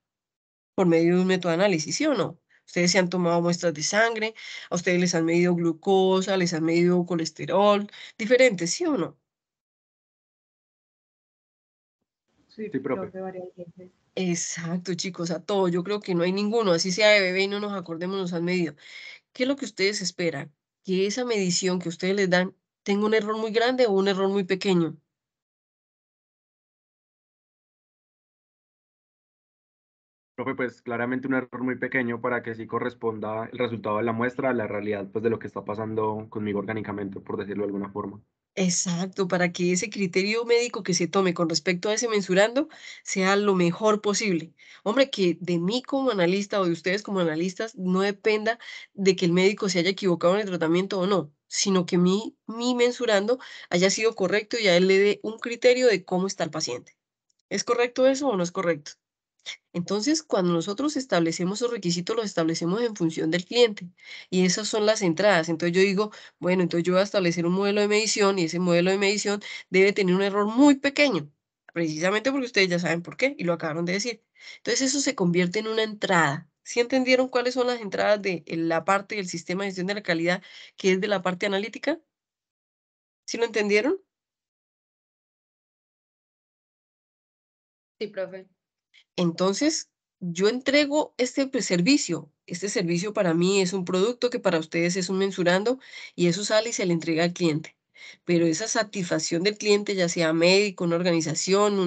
por medio de un método análisis, ¿sí o no? Ustedes se han tomado muestras de sangre, a ustedes les han medido glucosa, les han medido colesterol, diferentes, ¿sí o no? Sí, Exacto, chicos, a todo. Yo creo que no hay ninguno, así sea de bebé y no nos acordemos, nos han medido. ¿Qué es lo que ustedes esperan? Que esa medición que ustedes les dan tengo un error muy grande o un error muy pequeño. Profe, pues claramente un error muy pequeño para que sí corresponda el resultado de la muestra a la realidad pues, de lo que está pasando conmigo orgánicamente, por decirlo de alguna forma. Exacto, para que ese criterio médico que se tome con respecto a ese mensurando sea lo mejor posible. Hombre, que de mí como analista o de ustedes como analistas no dependa de que el médico se haya equivocado en el tratamiento o no sino que mi, mensurando haya sido correcto y a él le dé un criterio de cómo está el paciente. ¿Es correcto eso o no es correcto? Entonces, cuando nosotros establecemos esos requisitos, los establecemos en función del cliente y esas son las entradas. Entonces yo digo, bueno, entonces yo voy a establecer un modelo de medición y ese modelo de medición debe tener un error muy pequeño, precisamente porque ustedes ya saben por qué y lo acabaron de decir. Entonces eso se convierte en una entrada ¿Sí entendieron cuáles son las entradas de eh, la parte del sistema de gestión de la calidad que es de la parte analítica? ¿Sí lo entendieron? Sí, profe. Entonces, yo entrego este pues, servicio. Este servicio para mí es un producto que para ustedes es un mensurando y eso sale y se le entrega al cliente pero esa satisfacción del cliente, ya sea médico, una organización,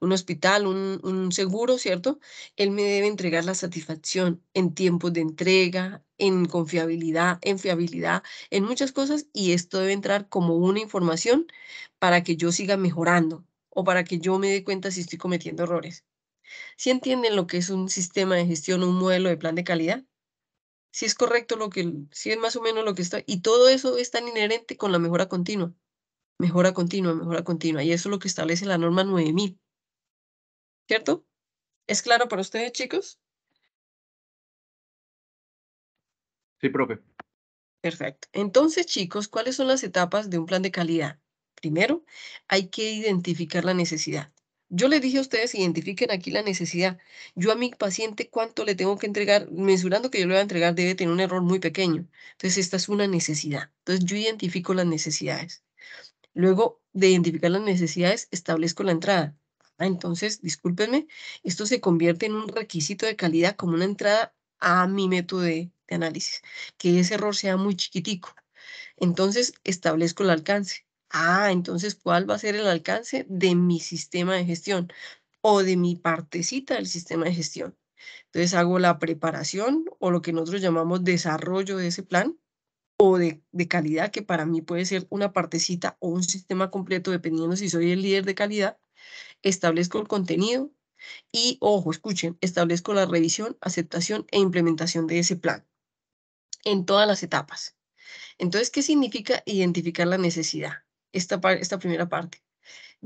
un hospital, un, un seguro, ¿cierto? Él me debe entregar la satisfacción en tiempos de entrega, en confiabilidad, en fiabilidad, en muchas cosas, y esto debe entrar como una información para que yo siga mejorando o para que yo me dé cuenta si estoy cometiendo errores. ¿si entienden lo que es un sistema de gestión o un modelo de plan de calidad? si es correcto lo que, si es más o menos lo que está, y todo eso es tan inherente con la mejora continua, mejora continua, mejora continua, y eso es lo que establece la norma 9000. ¿Cierto? ¿Es claro para ustedes, chicos? Sí, profe. Perfecto. Entonces, chicos, ¿cuáles son las etapas de un plan de calidad? Primero, hay que identificar la necesidad. Yo les dije a ustedes, identifiquen aquí la necesidad. Yo a mi paciente, ¿cuánto le tengo que entregar? Mensurando que yo le voy a entregar, debe tener un error muy pequeño. Entonces, esta es una necesidad. Entonces, yo identifico las necesidades. Luego de identificar las necesidades, establezco la entrada. Ah, entonces, discúlpenme, esto se convierte en un requisito de calidad como una entrada a mi método de análisis. Que ese error sea muy chiquitico. Entonces, establezco el alcance. Ah, entonces, ¿cuál va a ser el alcance de mi sistema de gestión o de mi partecita del sistema de gestión? Entonces hago la preparación o lo que nosotros llamamos desarrollo de ese plan o de, de, calidad, que para mí puede ser una partecita o un sistema completo, dependiendo si soy el líder de calidad. Establezco el contenido y, ojo, escuchen, establezco la revisión, aceptación e implementación de ese plan en todas las etapas. Entonces, ¿qué significa identificar la necesidad? esta, primera parte.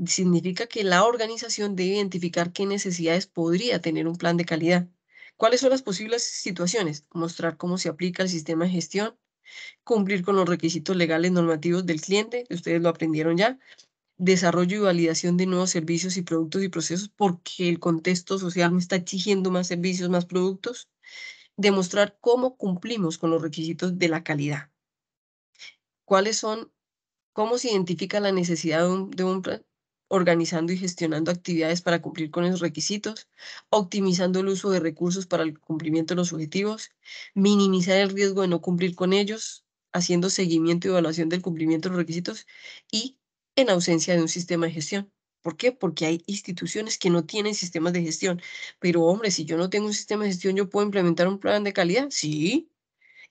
Significa que la organización debe identificar qué necesidades podría tener un plan de calidad. ¿Cuáles son las posibles situaciones? Mostrar cómo se aplica el sistema de gestión, cumplir con los requisitos legales normativos del cliente, ustedes lo aprendieron ya, desarrollo y validación de nuevos servicios y productos y procesos porque el contexto social me está exigiendo más servicios, más productos, demostrar cómo cumplimos con los requisitos de la calidad. ¿Cuáles son ¿Cómo se identifica la necesidad de un, plan? organizando y gestionando actividades para cumplir con esos requisitos, optimizando el uso de recursos para el cumplimiento de los objetivos, minimizar el riesgo de no cumplir con ellos, haciendo seguimiento y evaluación del cumplimiento de los requisitos y en ausencia de un sistema de gestión. ¿Por qué? Porque hay instituciones que no tienen sistemas de gestión. Pero hombre, si yo no tengo un sistema de gestión, ¿yo puedo implementar un plan de calidad? Sí.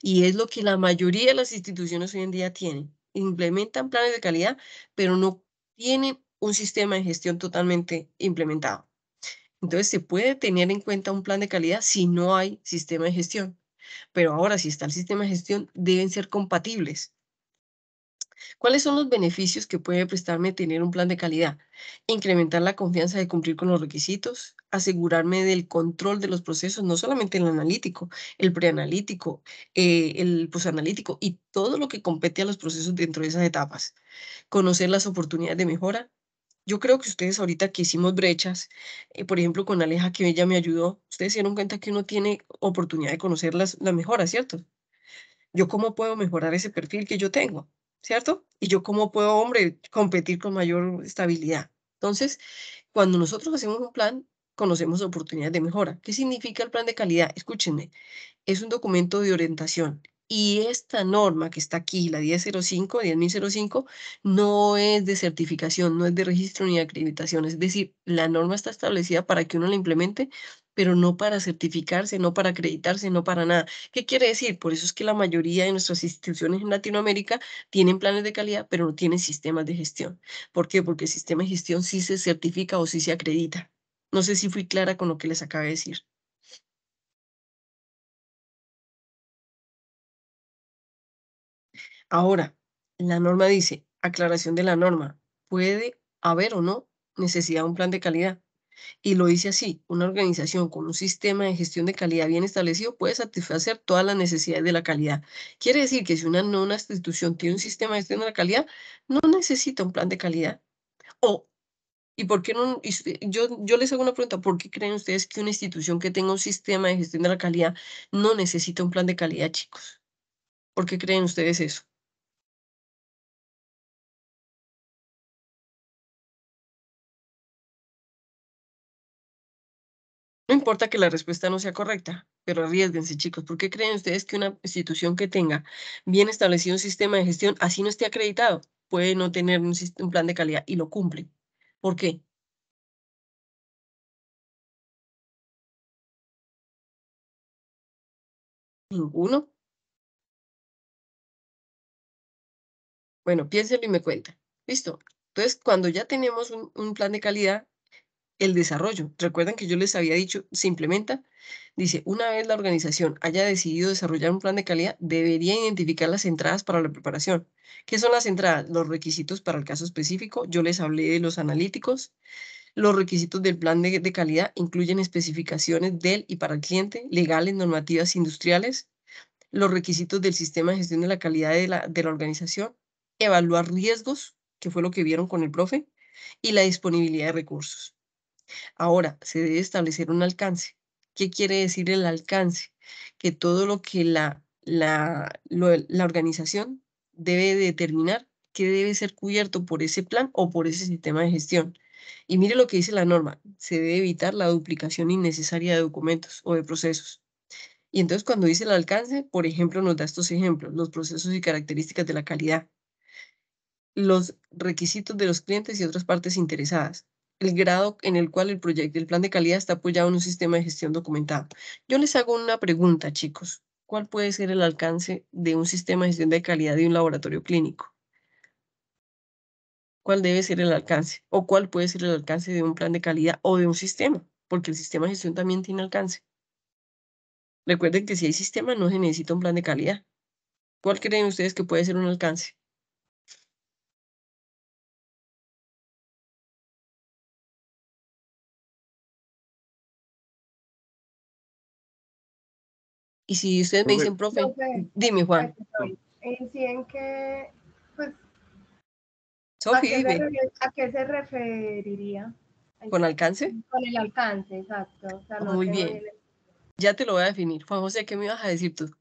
Y es lo que la mayoría de las instituciones hoy en día tienen implementan planes de calidad, pero no tienen un sistema de gestión totalmente implementado. Entonces se puede tener en cuenta un plan de calidad si no hay sistema de gestión. Pero ahora, si está el sistema de gestión, deben ser compatibles. ¿Cuáles son los beneficios que puede prestarme tener un plan de calidad? Incrementar la confianza de cumplir con los requisitos, asegurarme del control de los procesos, no solamente el analítico, el preanalítico, eh, el posanalítico y todo lo que compete a los procesos dentro de esas etapas. Conocer las oportunidades de mejora. Yo creo que ustedes ahorita que hicimos brechas, eh, por ejemplo con Aleja que ella me ayudó, ustedes se dieron cuenta que uno tiene oportunidad de conocer las, mejora mejoras, ¿cierto? Yo cómo puedo mejorar ese perfil que yo tengo, ¿cierto? Y yo cómo puedo, hombre, competir con mayor estabilidad. Entonces, cuando nosotros hacemos un plan, conocemos oportunidades de mejora. ¿Qué significa el plan de calidad? Escúchenme, es un documento de orientación y esta norma que está aquí, la 1005, 10005, no es de certificación, no es de registro ni de acreditación. Es decir, la norma está establecida para que uno la implemente, pero no para certificarse, no para acreditarse, no para nada. ¿Qué quiere decir? Por eso es que la mayoría de nuestras instituciones en Latinoamérica tienen planes de calidad, pero no tienen sistemas de gestión. ¿Por qué? Porque el sistema de gestión sí se certifica o sí se acredita. No sé si fui clara con lo que les acabé de decir. Ahora, la norma dice, aclaración de la norma, puede haber o no necesidad de un plan de calidad. Y lo dice así, una organización con un sistema de gestión de calidad bien establecido puede satisfacer todas las necesidades de la calidad. Quiere decir que si una, una institución tiene un sistema de gestión de la calidad, no necesita un plan de calidad. O ¿Y por qué no? Yo, yo les hago una pregunta, ¿por qué creen ustedes que una institución que tenga un sistema de gestión de la calidad no necesita un plan de calidad, chicos? ¿Por qué creen ustedes eso? No importa que la respuesta no sea correcta, pero arriesguense, chicos. ¿Por qué creen ustedes que una institución que tenga bien establecido un sistema de gestión, así no esté acreditado, puede no tener un plan de calidad y lo cumple? ¿Por qué? Ninguno. Bueno, piénselo y me cuenta. Listo. Entonces, cuando ya tenemos un plan de calidad, el desarrollo. Recuerdan que yo les había dicho, se implementa. Dice, una vez la organización haya decidido desarrollar un plan de calidad, debería identificar las entradas para la preparación. ¿Qué son las entradas? Los requisitos para el caso específico. Yo les hablé de los analíticos. Los requisitos del plan de, calidad incluyen especificaciones del y para el cliente, legales, normativas industriales, los requisitos del sistema de gestión de la calidad de la, de la organización, evaluar riesgos, que fue lo que vieron con el profe, y la disponibilidad de recursos. Ahora, se debe establecer un alcance. ¿Qué quiere decir el alcance? Que todo lo que la, organización debe determinar que debe ser cubierto por ese plan o por ese sistema de gestión. Y mire lo que dice la norma, se debe evitar la duplicación innecesaria de documentos o de procesos. Y entonces cuando dice el alcance, por ejemplo, nos da estos ejemplos, los procesos y características de la calidad, los requisitos de los clientes y otras partes interesadas, el grado en el cual el proyecto, el plan de calidad está apoyado en un sistema de gestión documentado. Yo les hago una pregunta, chicos. ¿Cuál puede ser el alcance de un sistema de gestión de calidad de un laboratorio clínico? ¿Cuál debe ser el alcance? ¿O cuál puede ser el alcance de un plan de calidad o de un sistema? Porque el sistema de gestión también tiene alcance. Recuerden que si hay sistema no se necesita un plan de calidad. ¿Cuál creen ustedes que puede ser un alcance? Y si ustedes me dicen, profe, dime, Juan. En pues, ¿a, qué se, referiría? ¿Con alcance? Con el alcance, exacto. Muy bien. Ya te lo voy a definir. Juan José, ¿qué me ibas a decir tú?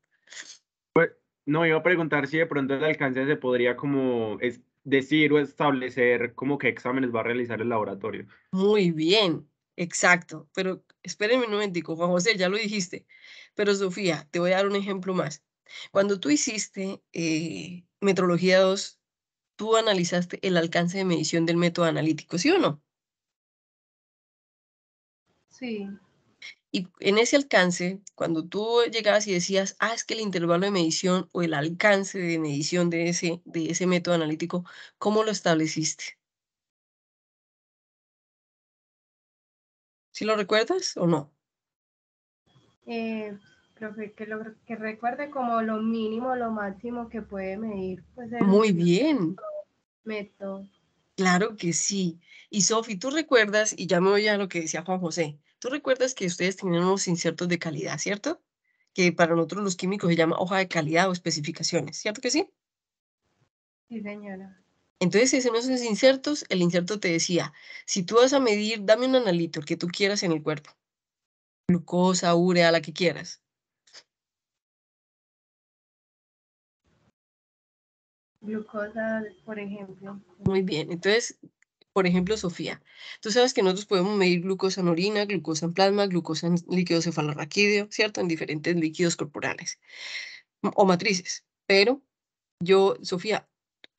Pues, no, iba a preguntar si de pronto el alcance se podría como decir o establecer como qué exámenes va a realizar el laboratorio. Muy bien, Exacto, pero espérenme un momentico, Juan José, ya lo dijiste, pero Sofía, te voy a dar un ejemplo más. Cuando tú hiciste eh, Metrología 2, tú analizaste el alcance de medición del método analítico, ¿sí o no? Sí. Y en ese alcance, cuando tú llegabas y decías, ah, es que el intervalo de medición o el alcance de medición de ese, de ese método analítico, ¿cómo lo estableciste? ¿Sí lo recuerdas o no? Eh, que, recuerde como lo mínimo, lo máximo que puede medir. Pues, Muy bien. meto Claro que sí. Y Sofi, tú recuerdas, y ya me voy a lo que decía Juan José, tú recuerdas que ustedes tenían unos insertos de calidad, ¿cierto? Que para nosotros los químicos se llama hoja de calidad o especificaciones, ¿cierto que sí? Sí, señora. Entonces, en esos insertos, el inserto te decía, si tú vas a medir, dame un analito, que tú quieras en el cuerpo. Glucosa, urea, la que quieras. Glucosa, por ejemplo. Muy bien, entonces, por ejemplo, Sofía, tú sabes que nosotros podemos medir glucosa en orina, glucosa en plasma, glucosa en líquido cefalorraquídeo, ¿cierto? En diferentes líquidos corporales o matrices. Pero yo, Sofía,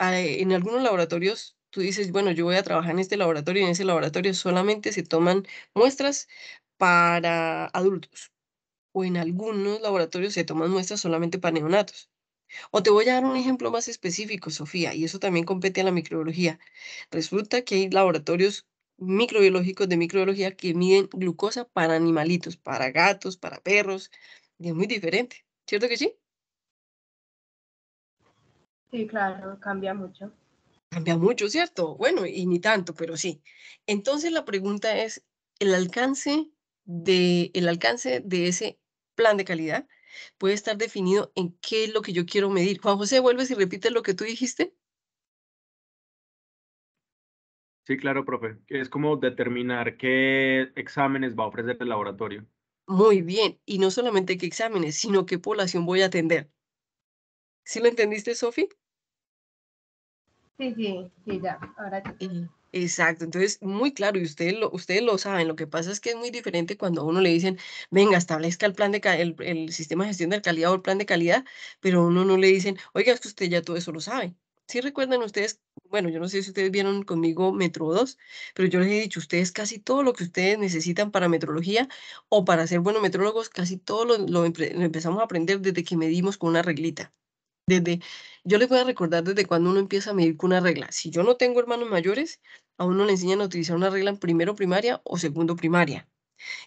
en algunos laboratorios tú dices, bueno, yo voy a trabajar en este laboratorio y en ese laboratorio solamente se toman muestras para adultos. O en algunos laboratorios se toman muestras solamente para neonatos. O te voy a dar un ejemplo más específico, Sofía, y eso también compete a la microbiología. Resulta que hay laboratorios microbiológicos de microbiología que miden glucosa para animalitos, para gatos, para perros, y es muy diferente, ¿cierto que sí? Sí, claro, cambia mucho. Cambia mucho, ¿cierto? Bueno, y ni tanto, pero sí. Entonces la pregunta es, ¿el alcance de, el alcance de ese plan de calidad puede estar definido en qué es lo que yo quiero medir? Juan José, ¿vuelves y repites lo que tú dijiste? Sí, claro, profe. Es como determinar qué exámenes va a ofrecer el laboratorio. Muy bien. Y no solamente qué exámenes, sino qué población voy a atender. ¿Sí lo entendiste, Sofi? Sí, sí, sí, ya, ahora sí. Mm, exacto, entonces muy claro, y ustedes lo, ustedes lo saben, lo que pasa es que es muy diferente cuando a uno le dicen, venga, establezca el plan de el, el sistema de gestión de calidad o el plan de calidad, pero a uno no le dicen, oiga, es que usted ya todo eso lo sabe. Si ¿Sí recuerdan ustedes, bueno, yo no sé si ustedes vieron conmigo Metro 2, pero yo les he dicho, ustedes casi todo lo que ustedes necesitan para metrología o para ser buenos metrólogos, casi todo lo, lo empezamos a aprender desde que medimos con una reglita yo les voy a recordar desde cuando uno empieza a medir con una regla. Si yo no tengo hermanos mayores, a uno le enseñan a utilizar una regla en primero primaria o segundo primaria.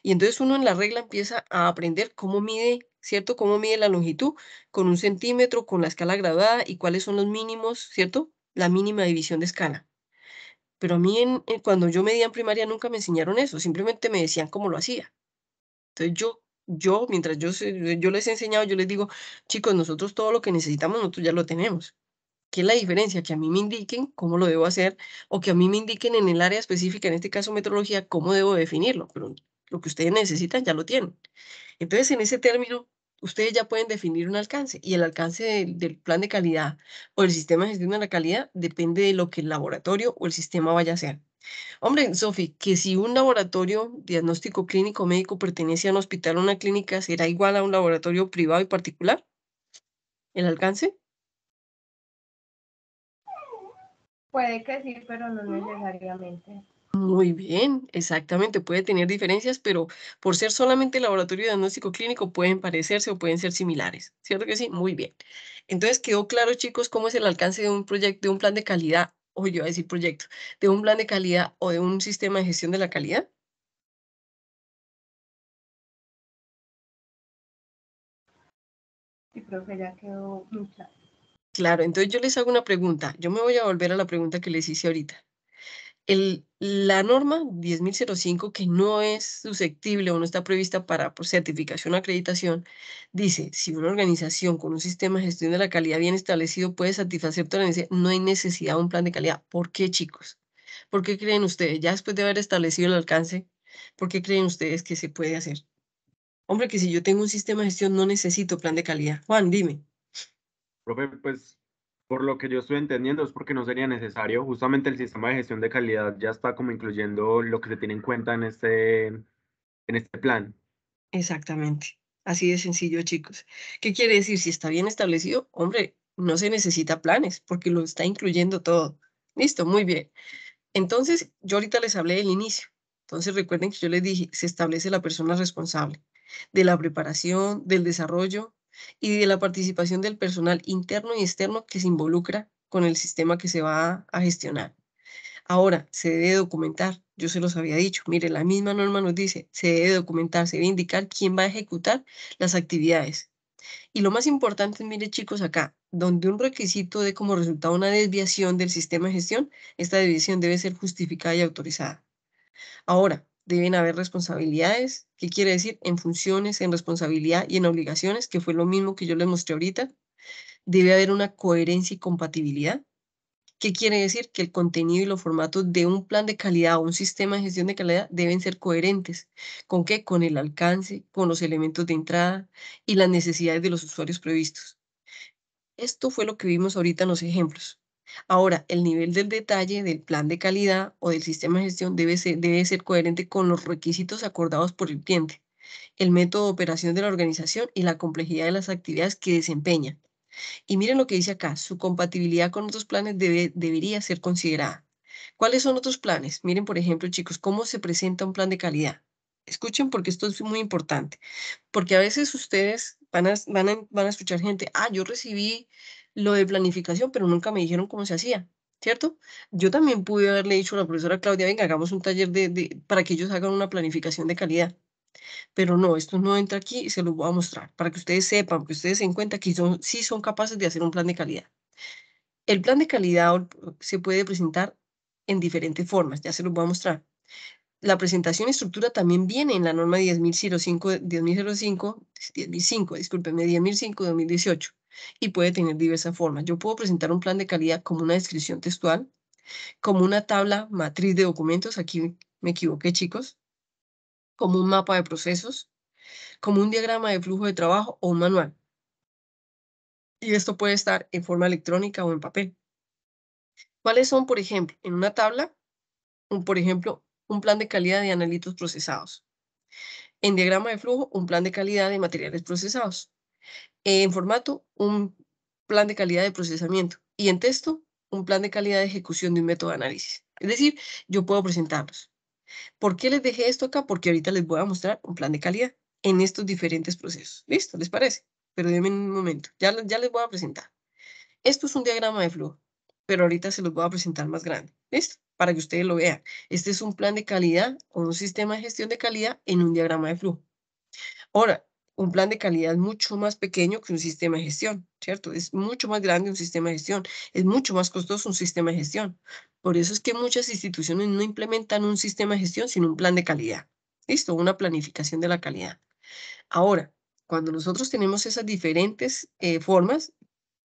Y entonces uno en la regla empieza a aprender cómo mide, ¿cierto? Cómo mide la longitud con un centímetro, con la escala graduada y cuáles son los mínimos, ¿cierto? La mínima división de escala. Pero a mí eh, cuando yo medía en primaria nunca me enseñaron eso, simplemente me decían cómo lo hacía. Entonces yo yo, mientras yo, les he enseñado, yo les digo, chicos, nosotros todo lo que necesitamos, nosotros ya lo tenemos. ¿Qué es la diferencia? Que a mí me indiquen cómo lo debo hacer o que a mí me indiquen en el área específica, en este caso metrología, cómo debo definirlo. Pero lo que ustedes necesitan ya lo tienen. Entonces, en ese término, ustedes ya pueden definir un alcance y el alcance del, del plan de calidad o el sistema de gestión de la calidad depende de lo que el laboratorio o el sistema vaya a hacer. Hombre, Sofi, que si un laboratorio diagnóstico clínico médico pertenece a un hospital o una clínica, ¿será igual a un laboratorio privado y particular? ¿El alcance? Puede que sí, pero no necesariamente. Muy bien, exactamente, puede tener diferencias, pero por ser solamente laboratorio diagnóstico clínico pueden parecerse o pueden ser similares, ¿cierto que sí? Muy bien. Entonces quedó claro, chicos, cómo es el alcance de un proyecto, de un plan de calidad o yo voy a decir proyecto, de un plan de calidad o de un sistema de gestión de la calidad? Sí, profe, ya quedó muy Claro, entonces yo les hago una pregunta. Yo me voy a volver a la pregunta que les hice ahorita la norma 10.005, que no es susceptible o no está prevista para por certificación o acreditación, dice, si una organización con un sistema de gestión de la calidad bien establecido puede satisfacer toda la no hay necesidad de un plan de calidad. ¿Por qué, chicos? ¿Por qué creen ustedes, ya después de haber establecido el alcance, por qué creen ustedes que se puede hacer? Hombre, que si yo tengo un sistema de gestión no necesito plan de calidad. Juan, dime. Profe, pues por lo que yo estoy entendiendo es porque no sería necesario. Justamente el sistema de gestión de calidad ya está como incluyendo lo que se tiene en cuenta en este, en este plan. Exactamente. Así de sencillo, chicos. ¿Qué quiere decir? Si está bien establecido, hombre, no se necesita planes porque lo está incluyendo todo. Listo, muy bien. Entonces, yo ahorita les hablé del inicio. Entonces, recuerden que yo les dije, se establece la persona responsable de la preparación, del desarrollo y de la participación del personal interno y externo que se involucra con el sistema que se va a gestionar. Ahora, se debe documentar, yo se los había dicho, mire, la misma norma nos dice, se debe documentar, se debe indicar quién va a ejecutar las actividades. Y lo más importante, mire chicos, acá, donde un requisito de como resultado una desviación del sistema de gestión, esta desviación debe ser justificada y autorizada. Ahora, deben haber responsabilidades. ¿Qué quiere decir? En funciones, en responsabilidad y en obligaciones, que fue lo mismo que yo les mostré ahorita. Debe haber una coherencia y compatibilidad. ¿Qué quiere decir? Que el contenido y los formatos de un plan de calidad o un sistema de gestión de calidad deben ser coherentes. ¿Con qué? Con el alcance, con los elementos de entrada y las necesidades de los usuarios previstos. Esto fue lo que vimos ahorita en los ejemplos. Ahora, el nivel del detalle del plan de calidad o del sistema de gestión debe ser, debe ser coherente con los requisitos acordados por el cliente, el método de operación de la organización y la complejidad de las actividades que desempeña. Y miren lo que dice acá, su compatibilidad con otros planes debería ser considerada. ¿Cuáles son otros planes? Miren, por ejemplo, chicos, cómo se presenta un plan de calidad. Escuchen porque esto es muy importante, porque a veces ustedes van van a, van a escuchar gente, ah, yo recibí lo de planificación, pero nunca me dijeron cómo se hacía, ¿cierto? Yo también pude haberle dicho a la profesora Claudia, venga, hagamos un taller de, de, para que ellos hagan una planificación de calidad. Pero no, esto no entra aquí y se los voy a mostrar para que ustedes sepan, que ustedes se den cuenta que son, sí son capaces de hacer un plan de calidad. El plan de calidad se puede presentar en diferentes formas, ya se los voy a mostrar. La presentación estructura también viene en la norma 10.005, 10.005, 10.005, discúlpeme, 10.005 2018 y puede tener diversas formas. Yo puedo presentar un plan de calidad como una descripción textual, como una tabla matriz de documentos, aquí me equivoqué chicos, como un mapa de procesos, como un diagrama de flujo de trabajo o un manual. Y esto puede estar en forma electrónica o en papel. ¿Cuáles son, por ejemplo, en una tabla, un, por ejemplo, un plan de calidad de analitos procesados? En diagrama de flujo, un plan de calidad de materiales procesados. En formato, un plan de calidad de procesamiento. Y en texto, un plan de calidad de ejecución de un método de análisis. Es decir, yo puedo presentarlos. ¿Por qué les dejé esto acá? Porque ahorita les voy a mostrar un plan de calidad en estos diferentes procesos. ¿Listo? ¿Les parece? Pero denme un momento. Ya, ya les voy a presentar. Esto es un diagrama de flujo, pero ahorita se los voy a presentar más grande. ¿Listo? Para que ustedes lo vean. Este es un plan de calidad o un sistema de gestión de calidad en un diagrama de flujo. Ahora, un plan de calidad mucho más pequeño que un sistema de gestión, ¿cierto? Es mucho más grande un sistema de gestión, es mucho más costoso un sistema de gestión. Por eso es que muchas instituciones no implementan un sistema de gestión, sino un plan de calidad. Listo, una planificación de la calidad. Ahora, cuando nosotros tenemos esas diferentes eh, formas,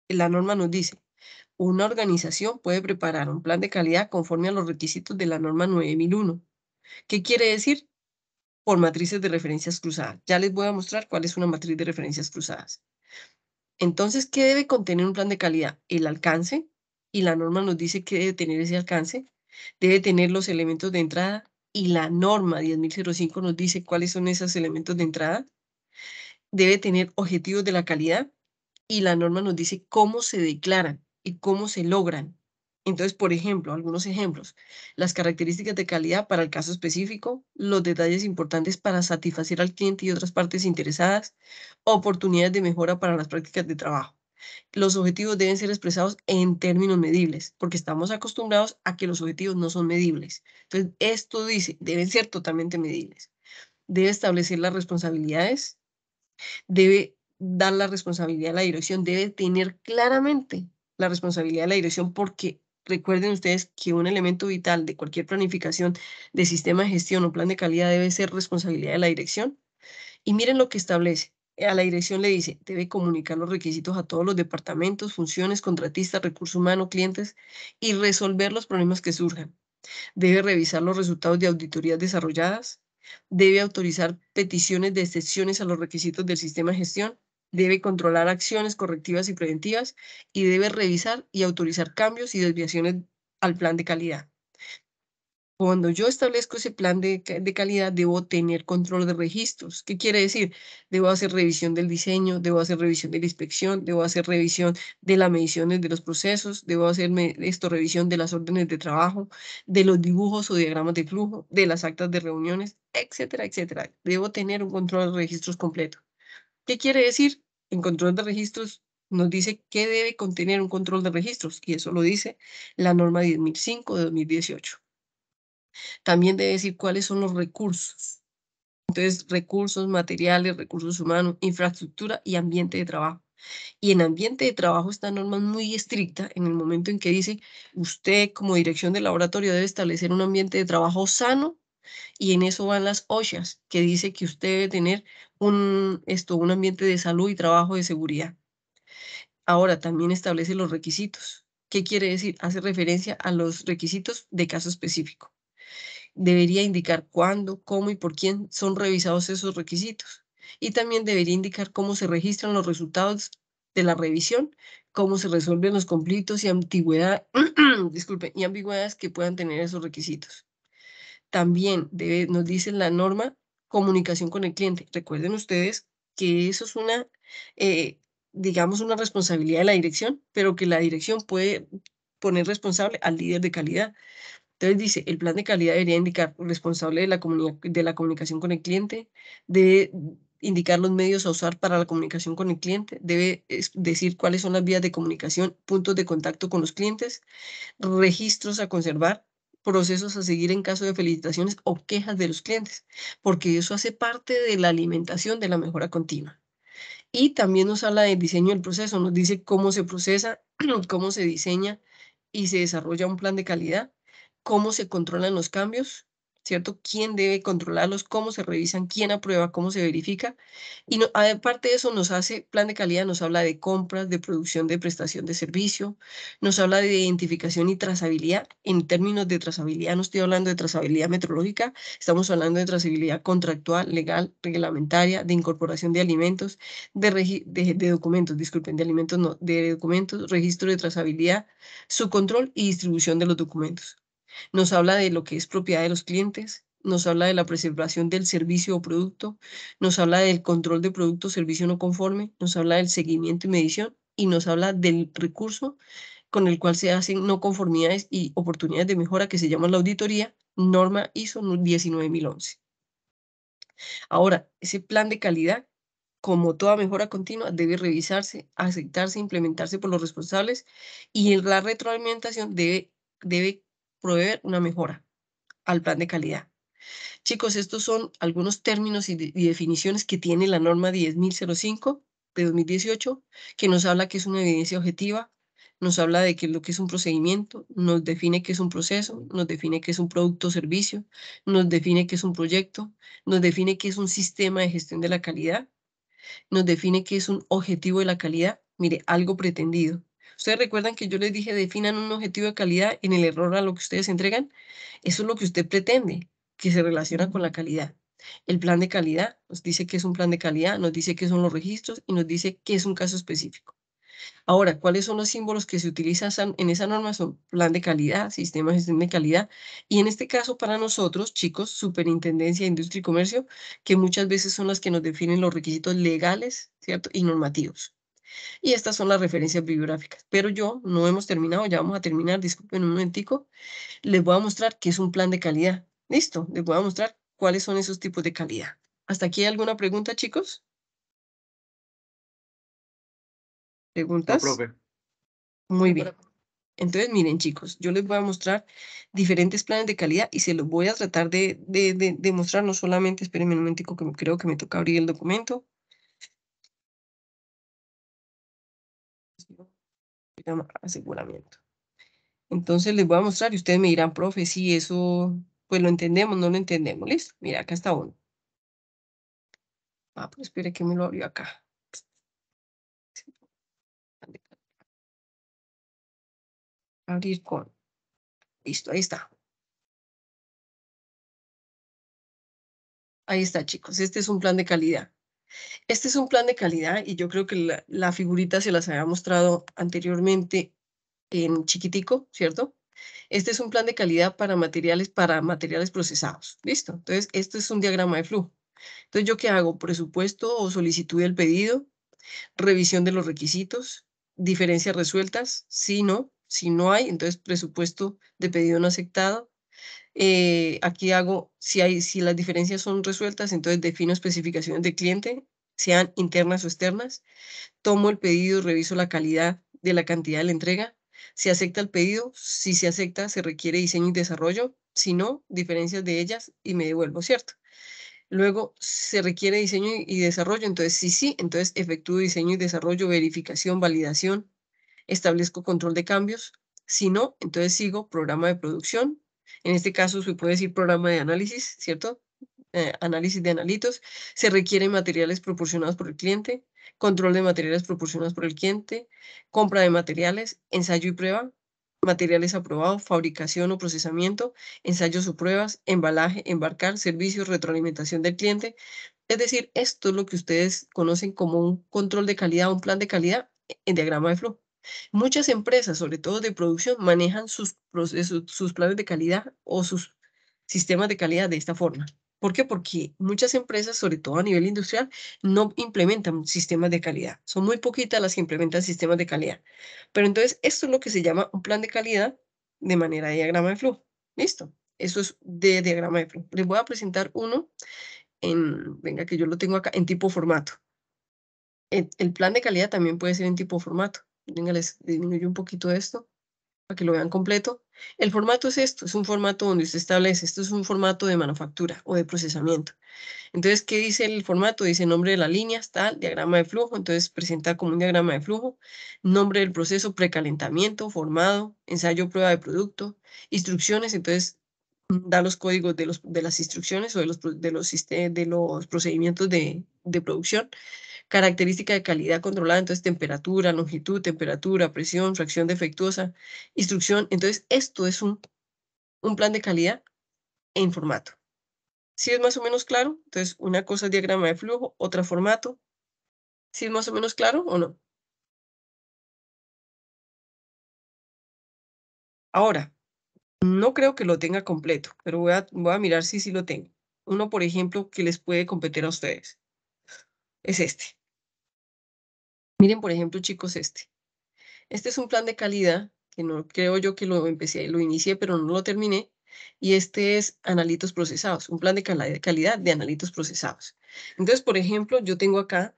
la norma nos dice, una organización puede preparar un plan de calidad conforme a los requisitos de la norma 9001. ¿Qué quiere decir? por matrices de referencias cruzadas. Ya les voy a mostrar cuál es una matriz de referencias cruzadas. Entonces, ¿qué debe contener un plan de calidad? El alcance, y la norma nos dice que debe tener ese alcance, debe tener los elementos de entrada, y la norma 10.005 nos dice cuáles son esos elementos de entrada, debe tener objetivos de la calidad, y la norma nos dice cómo se declaran y cómo se logran. Entonces, por ejemplo, algunos ejemplos, las características de calidad para el caso específico, los detalles importantes para satisfacer al cliente y otras partes interesadas, oportunidades de mejora para las prácticas de trabajo. Los objetivos deben ser expresados en términos medibles, porque estamos acostumbrados a que los objetivos no son medibles. Entonces, esto dice, deben ser totalmente medibles. Debe establecer las responsabilidades, debe dar la responsabilidad a la dirección, debe tener claramente la responsabilidad de la dirección porque Recuerden ustedes que un elemento vital de cualquier planificación de sistema de gestión o plan de calidad debe ser responsabilidad de la dirección. Y miren lo que establece. A la dirección le dice, debe comunicar los requisitos a todos los departamentos, funciones, contratistas, recursos humanos, clientes y resolver los problemas que surjan. Debe revisar los resultados de auditorías desarrolladas. Debe autorizar peticiones de excepciones a los requisitos del sistema de gestión debe controlar acciones correctivas y preventivas y debe revisar y autorizar cambios y desviaciones al plan de calidad. Cuando yo establezco ese plan de, calidad, debo tener control de registros. ¿Qué quiere decir? Debo hacer revisión del diseño, debo hacer revisión de la inspección, debo hacer revisión de las mediciones de los procesos, debo hacer esto, revisión de las órdenes de trabajo, de los dibujos o diagramas de flujo, de las actas de reuniones, etcétera, etcétera. Debo tener un control de registros completo. ¿Qué quiere decir? En control de registros nos dice qué debe contener un control de registros y eso lo dice la norma 10.005 de 2018. También debe decir cuáles son los recursos. Entonces, recursos materiales, recursos humanos, infraestructura y ambiente de trabajo. Y en ambiente de trabajo esta norma es muy estricta en el momento en que dice usted como dirección de laboratorio debe establecer un ambiente de trabajo sano y en eso van las OSHAs, que dice que usted debe tener un, esto, un ambiente de salud y trabajo de seguridad. Ahora, también establece los requisitos. ¿Qué quiere decir? Hace referencia a los requisitos de caso específico. Debería indicar cuándo, cómo y por quién son revisados esos requisitos. Y también debería indicar cómo se registran los resultados de la revisión, cómo se resuelven los conflictos y y ambigüedades que puedan tener esos requisitos. También debe, nos dice la norma comunicación con el cliente. Recuerden ustedes que eso es una, eh, digamos, una responsabilidad de la dirección, pero que la dirección puede poner responsable al líder de calidad. Entonces dice, el plan de calidad debería indicar responsable de la, de la comunicación con el cliente, debe indicar los medios a usar para la comunicación con el cliente, debe decir cuáles son las vías de comunicación, puntos de contacto con los clientes, registros a conservar, procesos a seguir en caso de felicitaciones o quejas de los clientes, porque eso hace parte de la alimentación de la mejora continua. Y también nos habla del diseño del proceso, nos dice cómo se procesa, cómo se diseña y se desarrolla un plan de calidad, cómo se controlan los cambios, ¿cierto? ¿Quién debe controlarlos? ¿Cómo se revisan? ¿Quién aprueba? ¿Cómo se verifica? Y aparte de eso, nos hace plan de calidad, nos habla de compras, de producción, de prestación de servicio, nos habla de identificación y trazabilidad. En términos de trazabilidad, no estoy hablando de trazabilidad metrológica, estamos hablando de trazabilidad contractual, legal, reglamentaria, de incorporación de alimentos, de, documentos, disculpen, de alimentos no, de documentos, registro de trazabilidad, su control y distribución de los documentos. Nos habla de lo que es propiedad de los clientes, nos habla de la preservación del servicio o producto, nos habla del control de producto servicio no conforme, nos habla del seguimiento y medición y nos habla del recurso con el cual se hacen no conformidades y oportunidades de mejora que se llama la auditoría, norma ISO 19011. Ahora, ese plan de calidad, como toda mejora continua, debe revisarse, aceptarse, implementarse por los responsables y la retroalimentación debe, debe proveer una mejora al plan de calidad. Chicos, estos son algunos términos y, definiciones que tiene la norma 10.005 de 2018, que nos habla que es una evidencia objetiva, nos habla de qué es lo que es un procedimiento, nos define que es un proceso, nos define que es un producto o servicio, nos define que es un proyecto, nos define que es un sistema de gestión de la calidad, nos define que es un objetivo de la calidad, mire, algo pretendido, Ustedes recuerdan que yo les dije, definan un objetivo de calidad en el error a lo que ustedes entregan. Eso es lo que usted pretende, que se relaciona con la calidad. El plan de calidad nos dice que es un plan de calidad, nos dice que son los registros y nos dice que es un caso específico. Ahora, ¿cuáles son los símbolos que se utilizan en esa norma? Son plan de calidad, sistema de gestión de calidad. Y en este caso, para nosotros, chicos, Superintendencia de Industria y Comercio, que muchas veces son las que nos definen los requisitos legales, ¿cierto? Y normativos. Y estas son las referencias bibliográficas. Pero yo no hemos terminado, ya vamos a terminar, disculpen un momentico. Les voy a mostrar qué es un plan de calidad. Listo, les voy a mostrar cuáles son esos tipos de calidad. ¿Hasta aquí hay alguna pregunta, chicos? ¿Preguntas? Muy bien. Entonces, miren, chicos, yo les voy a mostrar diferentes planes de calidad y se los voy a tratar de, de, de, mostrar, no solamente, espérenme un momentico que creo que me toca abrir el documento. aseguramiento. Entonces les voy a mostrar y ustedes me dirán, profe, si eso, pues lo entendemos, no lo entendemos. Listo, mira, acá está uno. Ah, pero pues, espere que me lo abrió acá. Abrir con. Listo, ahí está. Ahí está, chicos. Este es un plan de calidad. Este es un plan de calidad y yo creo que la, figurita se las había mostrado anteriormente en chiquitico, ¿cierto? Este es un plan de calidad para materiales, para materiales procesados. Listo. Entonces, esto es un diagrama de flujo. Entonces, ¿yo qué hago? Presupuesto o solicitud del pedido, revisión de los requisitos, diferencias resueltas, si no, si no hay, entonces presupuesto de pedido no aceptado, eh, aquí hago, si, hay, si las diferencias son resueltas, entonces defino especificaciones de cliente, sean internas o externas. Tomo el pedido, reviso la calidad de la cantidad de la entrega. si acepta el pedido, si se acepta, se requiere diseño y desarrollo. Si no, diferencias de ellas y me devuelvo, ¿cierto? Luego se requiere diseño y desarrollo, entonces sí, sí, entonces efectúo diseño y desarrollo, verificación, validación, establezco control de cambios. Si no, entonces sigo programa de producción, en este caso se puede decir programa de análisis, ¿cierto? Eh, análisis de analitos. Se requieren materiales proporcionados por el cliente, control de materiales proporcionados por el cliente, compra de materiales, ensayo y prueba, materiales aprobados, fabricación o procesamiento, ensayos o pruebas, embalaje, embarcar, servicios, retroalimentación del cliente. Es decir, esto es lo que ustedes conocen como un control de calidad, un plan de calidad en diagrama de flujo. Muchas empresas, sobre todo de producción, manejan sus, procesos, sus planes de calidad o sus sistemas de calidad de esta forma. ¿Por qué? Porque muchas empresas, sobre todo a nivel industrial, no implementan sistemas de calidad. Son muy poquitas las que implementan sistemas de calidad. Pero entonces, esto es lo que se llama un plan de calidad de manera de diagrama de flujo. Listo. Eso es de diagrama de flujo. Les voy a presentar uno en, venga, que yo lo tengo acá, en tipo formato. el plan de calidad también puede ser en tipo formato disminuyo un poquito esto para que lo vean completo. El formato es esto, es un formato donde usted establece, esto es un formato de manufactura o de procesamiento. Entonces, ¿qué dice el formato? Dice nombre de la línea, tal, diagrama de flujo, entonces presenta como un diagrama de flujo, nombre del proceso, precalentamiento, formado, ensayo, prueba de producto, instrucciones, entonces mm, da los códigos de, los, de las instrucciones o de los, de los, de los procedimientos de, de producción, característica de calidad controlada, entonces temperatura, longitud, temperatura, presión, fracción defectuosa, instrucción. Entonces, esto es un, plan de calidad en formato. Si es más o menos claro, entonces una cosa es diagrama de flujo, otra formato. Si es más o menos claro o no. Ahora, no creo que lo tenga completo, pero voy a, mirar si sí lo tengo. Uno, por ejemplo, que les puede competir a ustedes. Es este. Miren, por ejemplo, chicos, este. Este es un plan de calidad que no creo yo que lo empecé, lo inicié, pero no lo terminé. Y este es analitos procesados, un plan de calidad de analitos procesados. Entonces, por ejemplo, yo tengo acá,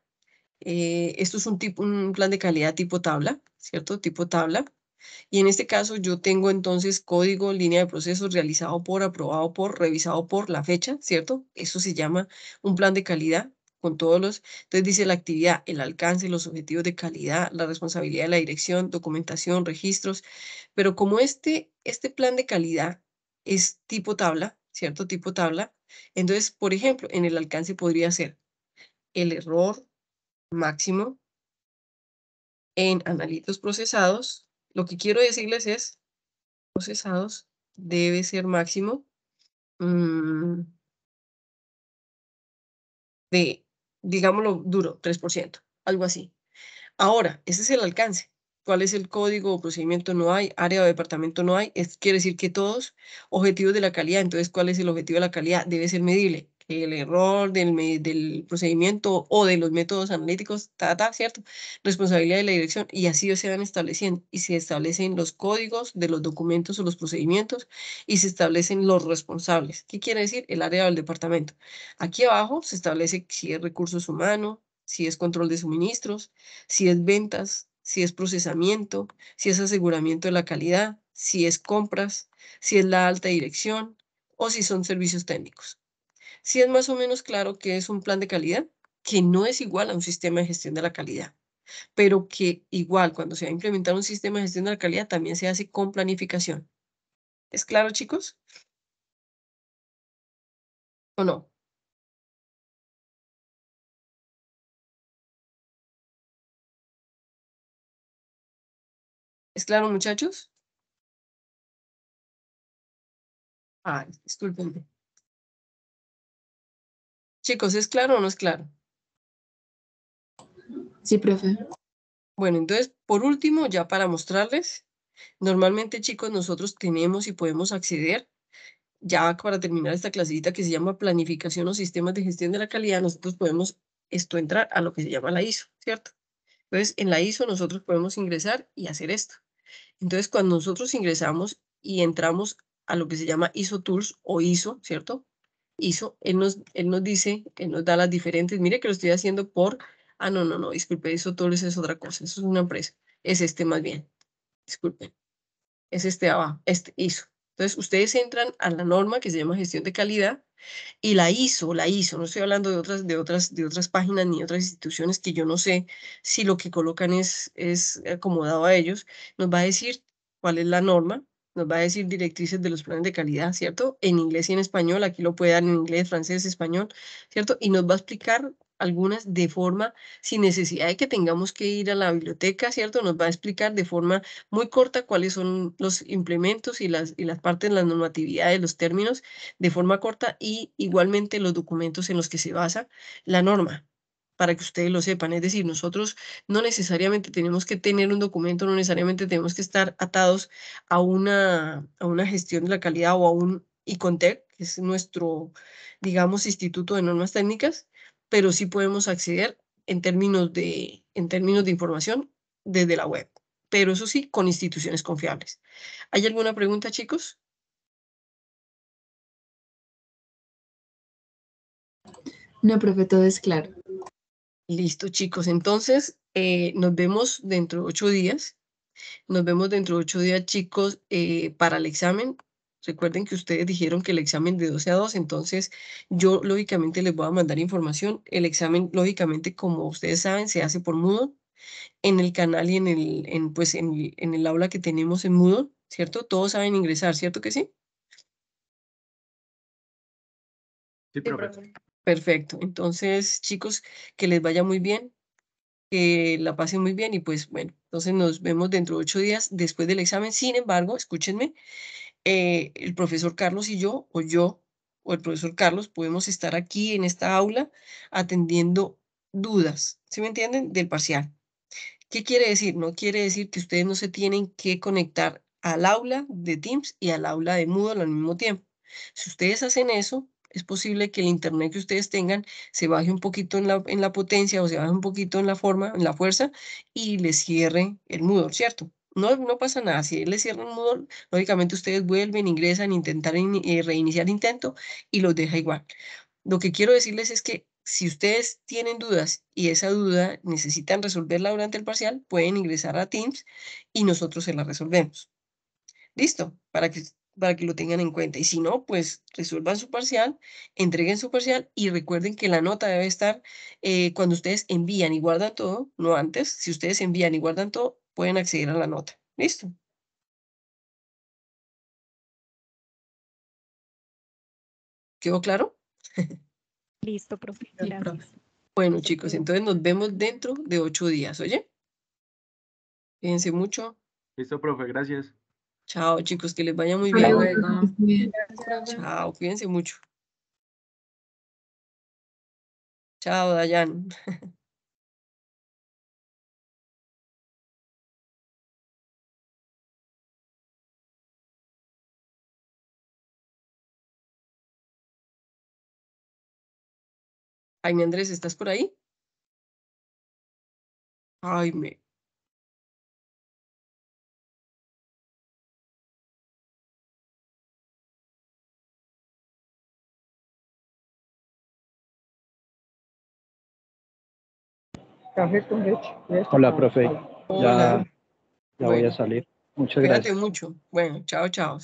eh, esto es un, tipo, un plan de calidad tipo tabla, ¿cierto? Tipo tabla. Y en este caso yo tengo entonces código, línea de procesos realizado por, aprobado por, revisado por la fecha, ¿cierto? Eso se llama un plan de calidad con todos los, entonces dice la actividad, el alcance, los objetivos de calidad, la responsabilidad de la dirección, documentación, registros, pero como este, este plan de calidad es tipo tabla, ¿cierto? Tipo tabla, entonces, por ejemplo, en el alcance podría ser el error máximo en analitos procesados. Lo que quiero decirles es, procesados debe ser máximo mm, de digámoslo duro, 3%, algo así. Ahora, ese es el alcance. ¿Cuál es el código o procedimiento? No hay, área o departamento no hay. Es, quiere decir que todos objetivos de la calidad. Entonces, ¿cuál es el objetivo de la calidad? Debe ser medible el error del, procedimiento o de los métodos analíticos, ta, ta, ¿cierto? Responsabilidad de la dirección y así se van estableciendo y se establecen los códigos de los documentos o los procedimientos y se establecen los responsables. ¿Qué quiere decir? El área del departamento. Aquí abajo se establece si es recursos humanos, si es control de suministros, si es ventas, si es procesamiento, si es aseguramiento de la calidad, si es compras, si es la alta dirección o si son servicios técnicos si es más o menos claro que es un plan de calidad que no es igual a un sistema de gestión de la calidad, pero que igual cuando se va a implementar un sistema de gestión de la calidad también se hace con planificación. ¿Es claro, chicos? ¿O no? ¿Es claro, muchachos? Ah, discúlpenme. Chicos, ¿es claro o no es claro? Sí, profe. Bueno, entonces, por último, ya para mostrarles, normalmente, chicos, nosotros tenemos y podemos acceder, ya para terminar esta clasita que se llama Planificación o Sistemas de Gestión de la Calidad, nosotros podemos esto entrar a lo que se llama la ISO, ¿cierto? Entonces, en la ISO nosotros podemos ingresar y hacer esto. Entonces, cuando nosotros ingresamos y entramos a lo que se llama ISO Tools o ISO, ¿cierto? hizo, él nos, nos dice, él nos da las diferentes, mire que lo estoy haciendo por, ah, no, no, no, disculpe, eso todo eso es otra cosa, eso es una empresa, es este más bien, disculpe, es este abajo, este hizo. Entonces, ustedes entran a la norma que se llama gestión de calidad y la hizo, la hizo. No estoy hablando de otras, de otras, de otras páginas ni otras instituciones que yo no sé si lo que colocan es, es acomodado a ellos. Nos va a decir cuál es la norma, nos va a decir directrices de los planes de calidad, ¿cierto? En inglés y en español, aquí lo puede dar en inglés, francés, español, ¿cierto? Y nos va a explicar algunas de forma, sin necesidad de que tengamos que ir a la biblioteca, ¿cierto? Nos va a explicar de forma muy corta cuáles son los implementos y las, y las partes, las de los términos, de forma corta y igualmente los documentos en los que se basa la norma, para que ustedes lo sepan. Es decir, nosotros no necesariamente tenemos que tener un documento, no necesariamente tenemos que estar atados a una, a una gestión de la calidad o a un ICONTEC, que es nuestro, digamos, instituto de normas técnicas, pero sí podemos acceder en términos de, en términos de información desde la web, pero eso sí, con instituciones confiables. ¿Hay alguna pregunta, chicos? No, profe, todo es claro. Listo, chicos. Entonces, eh, nos vemos dentro de ocho días. Nos vemos dentro de ocho días, chicos, eh, para el examen. Recuerden que ustedes dijeron que el examen de 12 a 2, entonces yo lógicamente les voy a mandar información. El examen, lógicamente, como ustedes saben, se hace por Moodle en el canal y en el, pues, en, aula que tenemos en Moodle, ¿cierto? Todos saben ingresar, ¿cierto que sí? Sí, profe. Perfecto. Entonces, chicos, que les vaya muy bien, que la pasen muy bien y pues bueno, entonces nos vemos dentro de ocho días después del examen. Sin embargo, escúchenme, eh, el profesor Carlos y yo, o yo, o el profesor Carlos, podemos estar aquí en esta aula atendiendo dudas, ¿sí me entienden? Del parcial. ¿Qué quiere decir? No quiere decir que ustedes no se tienen que conectar al aula de Teams y al aula de Moodle al mismo tiempo. Si ustedes hacen eso, es posible que el internet que ustedes tengan se baje un poquito en la, potencia o se baje un poquito en la forma, en la fuerza y les cierre el Moodle, ¿cierto? No, no pasa nada, si les cierra el Moodle, lógicamente ustedes vuelven, ingresan, intentan eh, reiniciar intento y los deja igual. Lo que quiero decirles es que si ustedes tienen dudas y esa duda necesitan resolverla durante el parcial, pueden ingresar a Teams y nosotros se la resolvemos. Listo, para que para que lo tengan en cuenta. Y si no, pues resuelvan su parcial, entreguen su parcial y recuerden que la nota debe estar eh, cuando ustedes envían y guardan todo, no antes. Si ustedes envían y guardan todo, pueden acceder a la nota. ¿Listo? ¿Quedó claro? Listo, profe. Bueno, chicos, entonces nos vemos dentro de ocho días, ¿oye? Fíjense mucho. Listo, profe, gracias. Chao, chicos, que les vaya muy bien. Chao, cuídense mucho. Chao, Dayan. Jaime Andrés, ¿estás por ahí? Jaime. Hola, profe. Ya, ya voy a salir. Muchas Cuídate gracias. mucho. Bueno, chao, chao.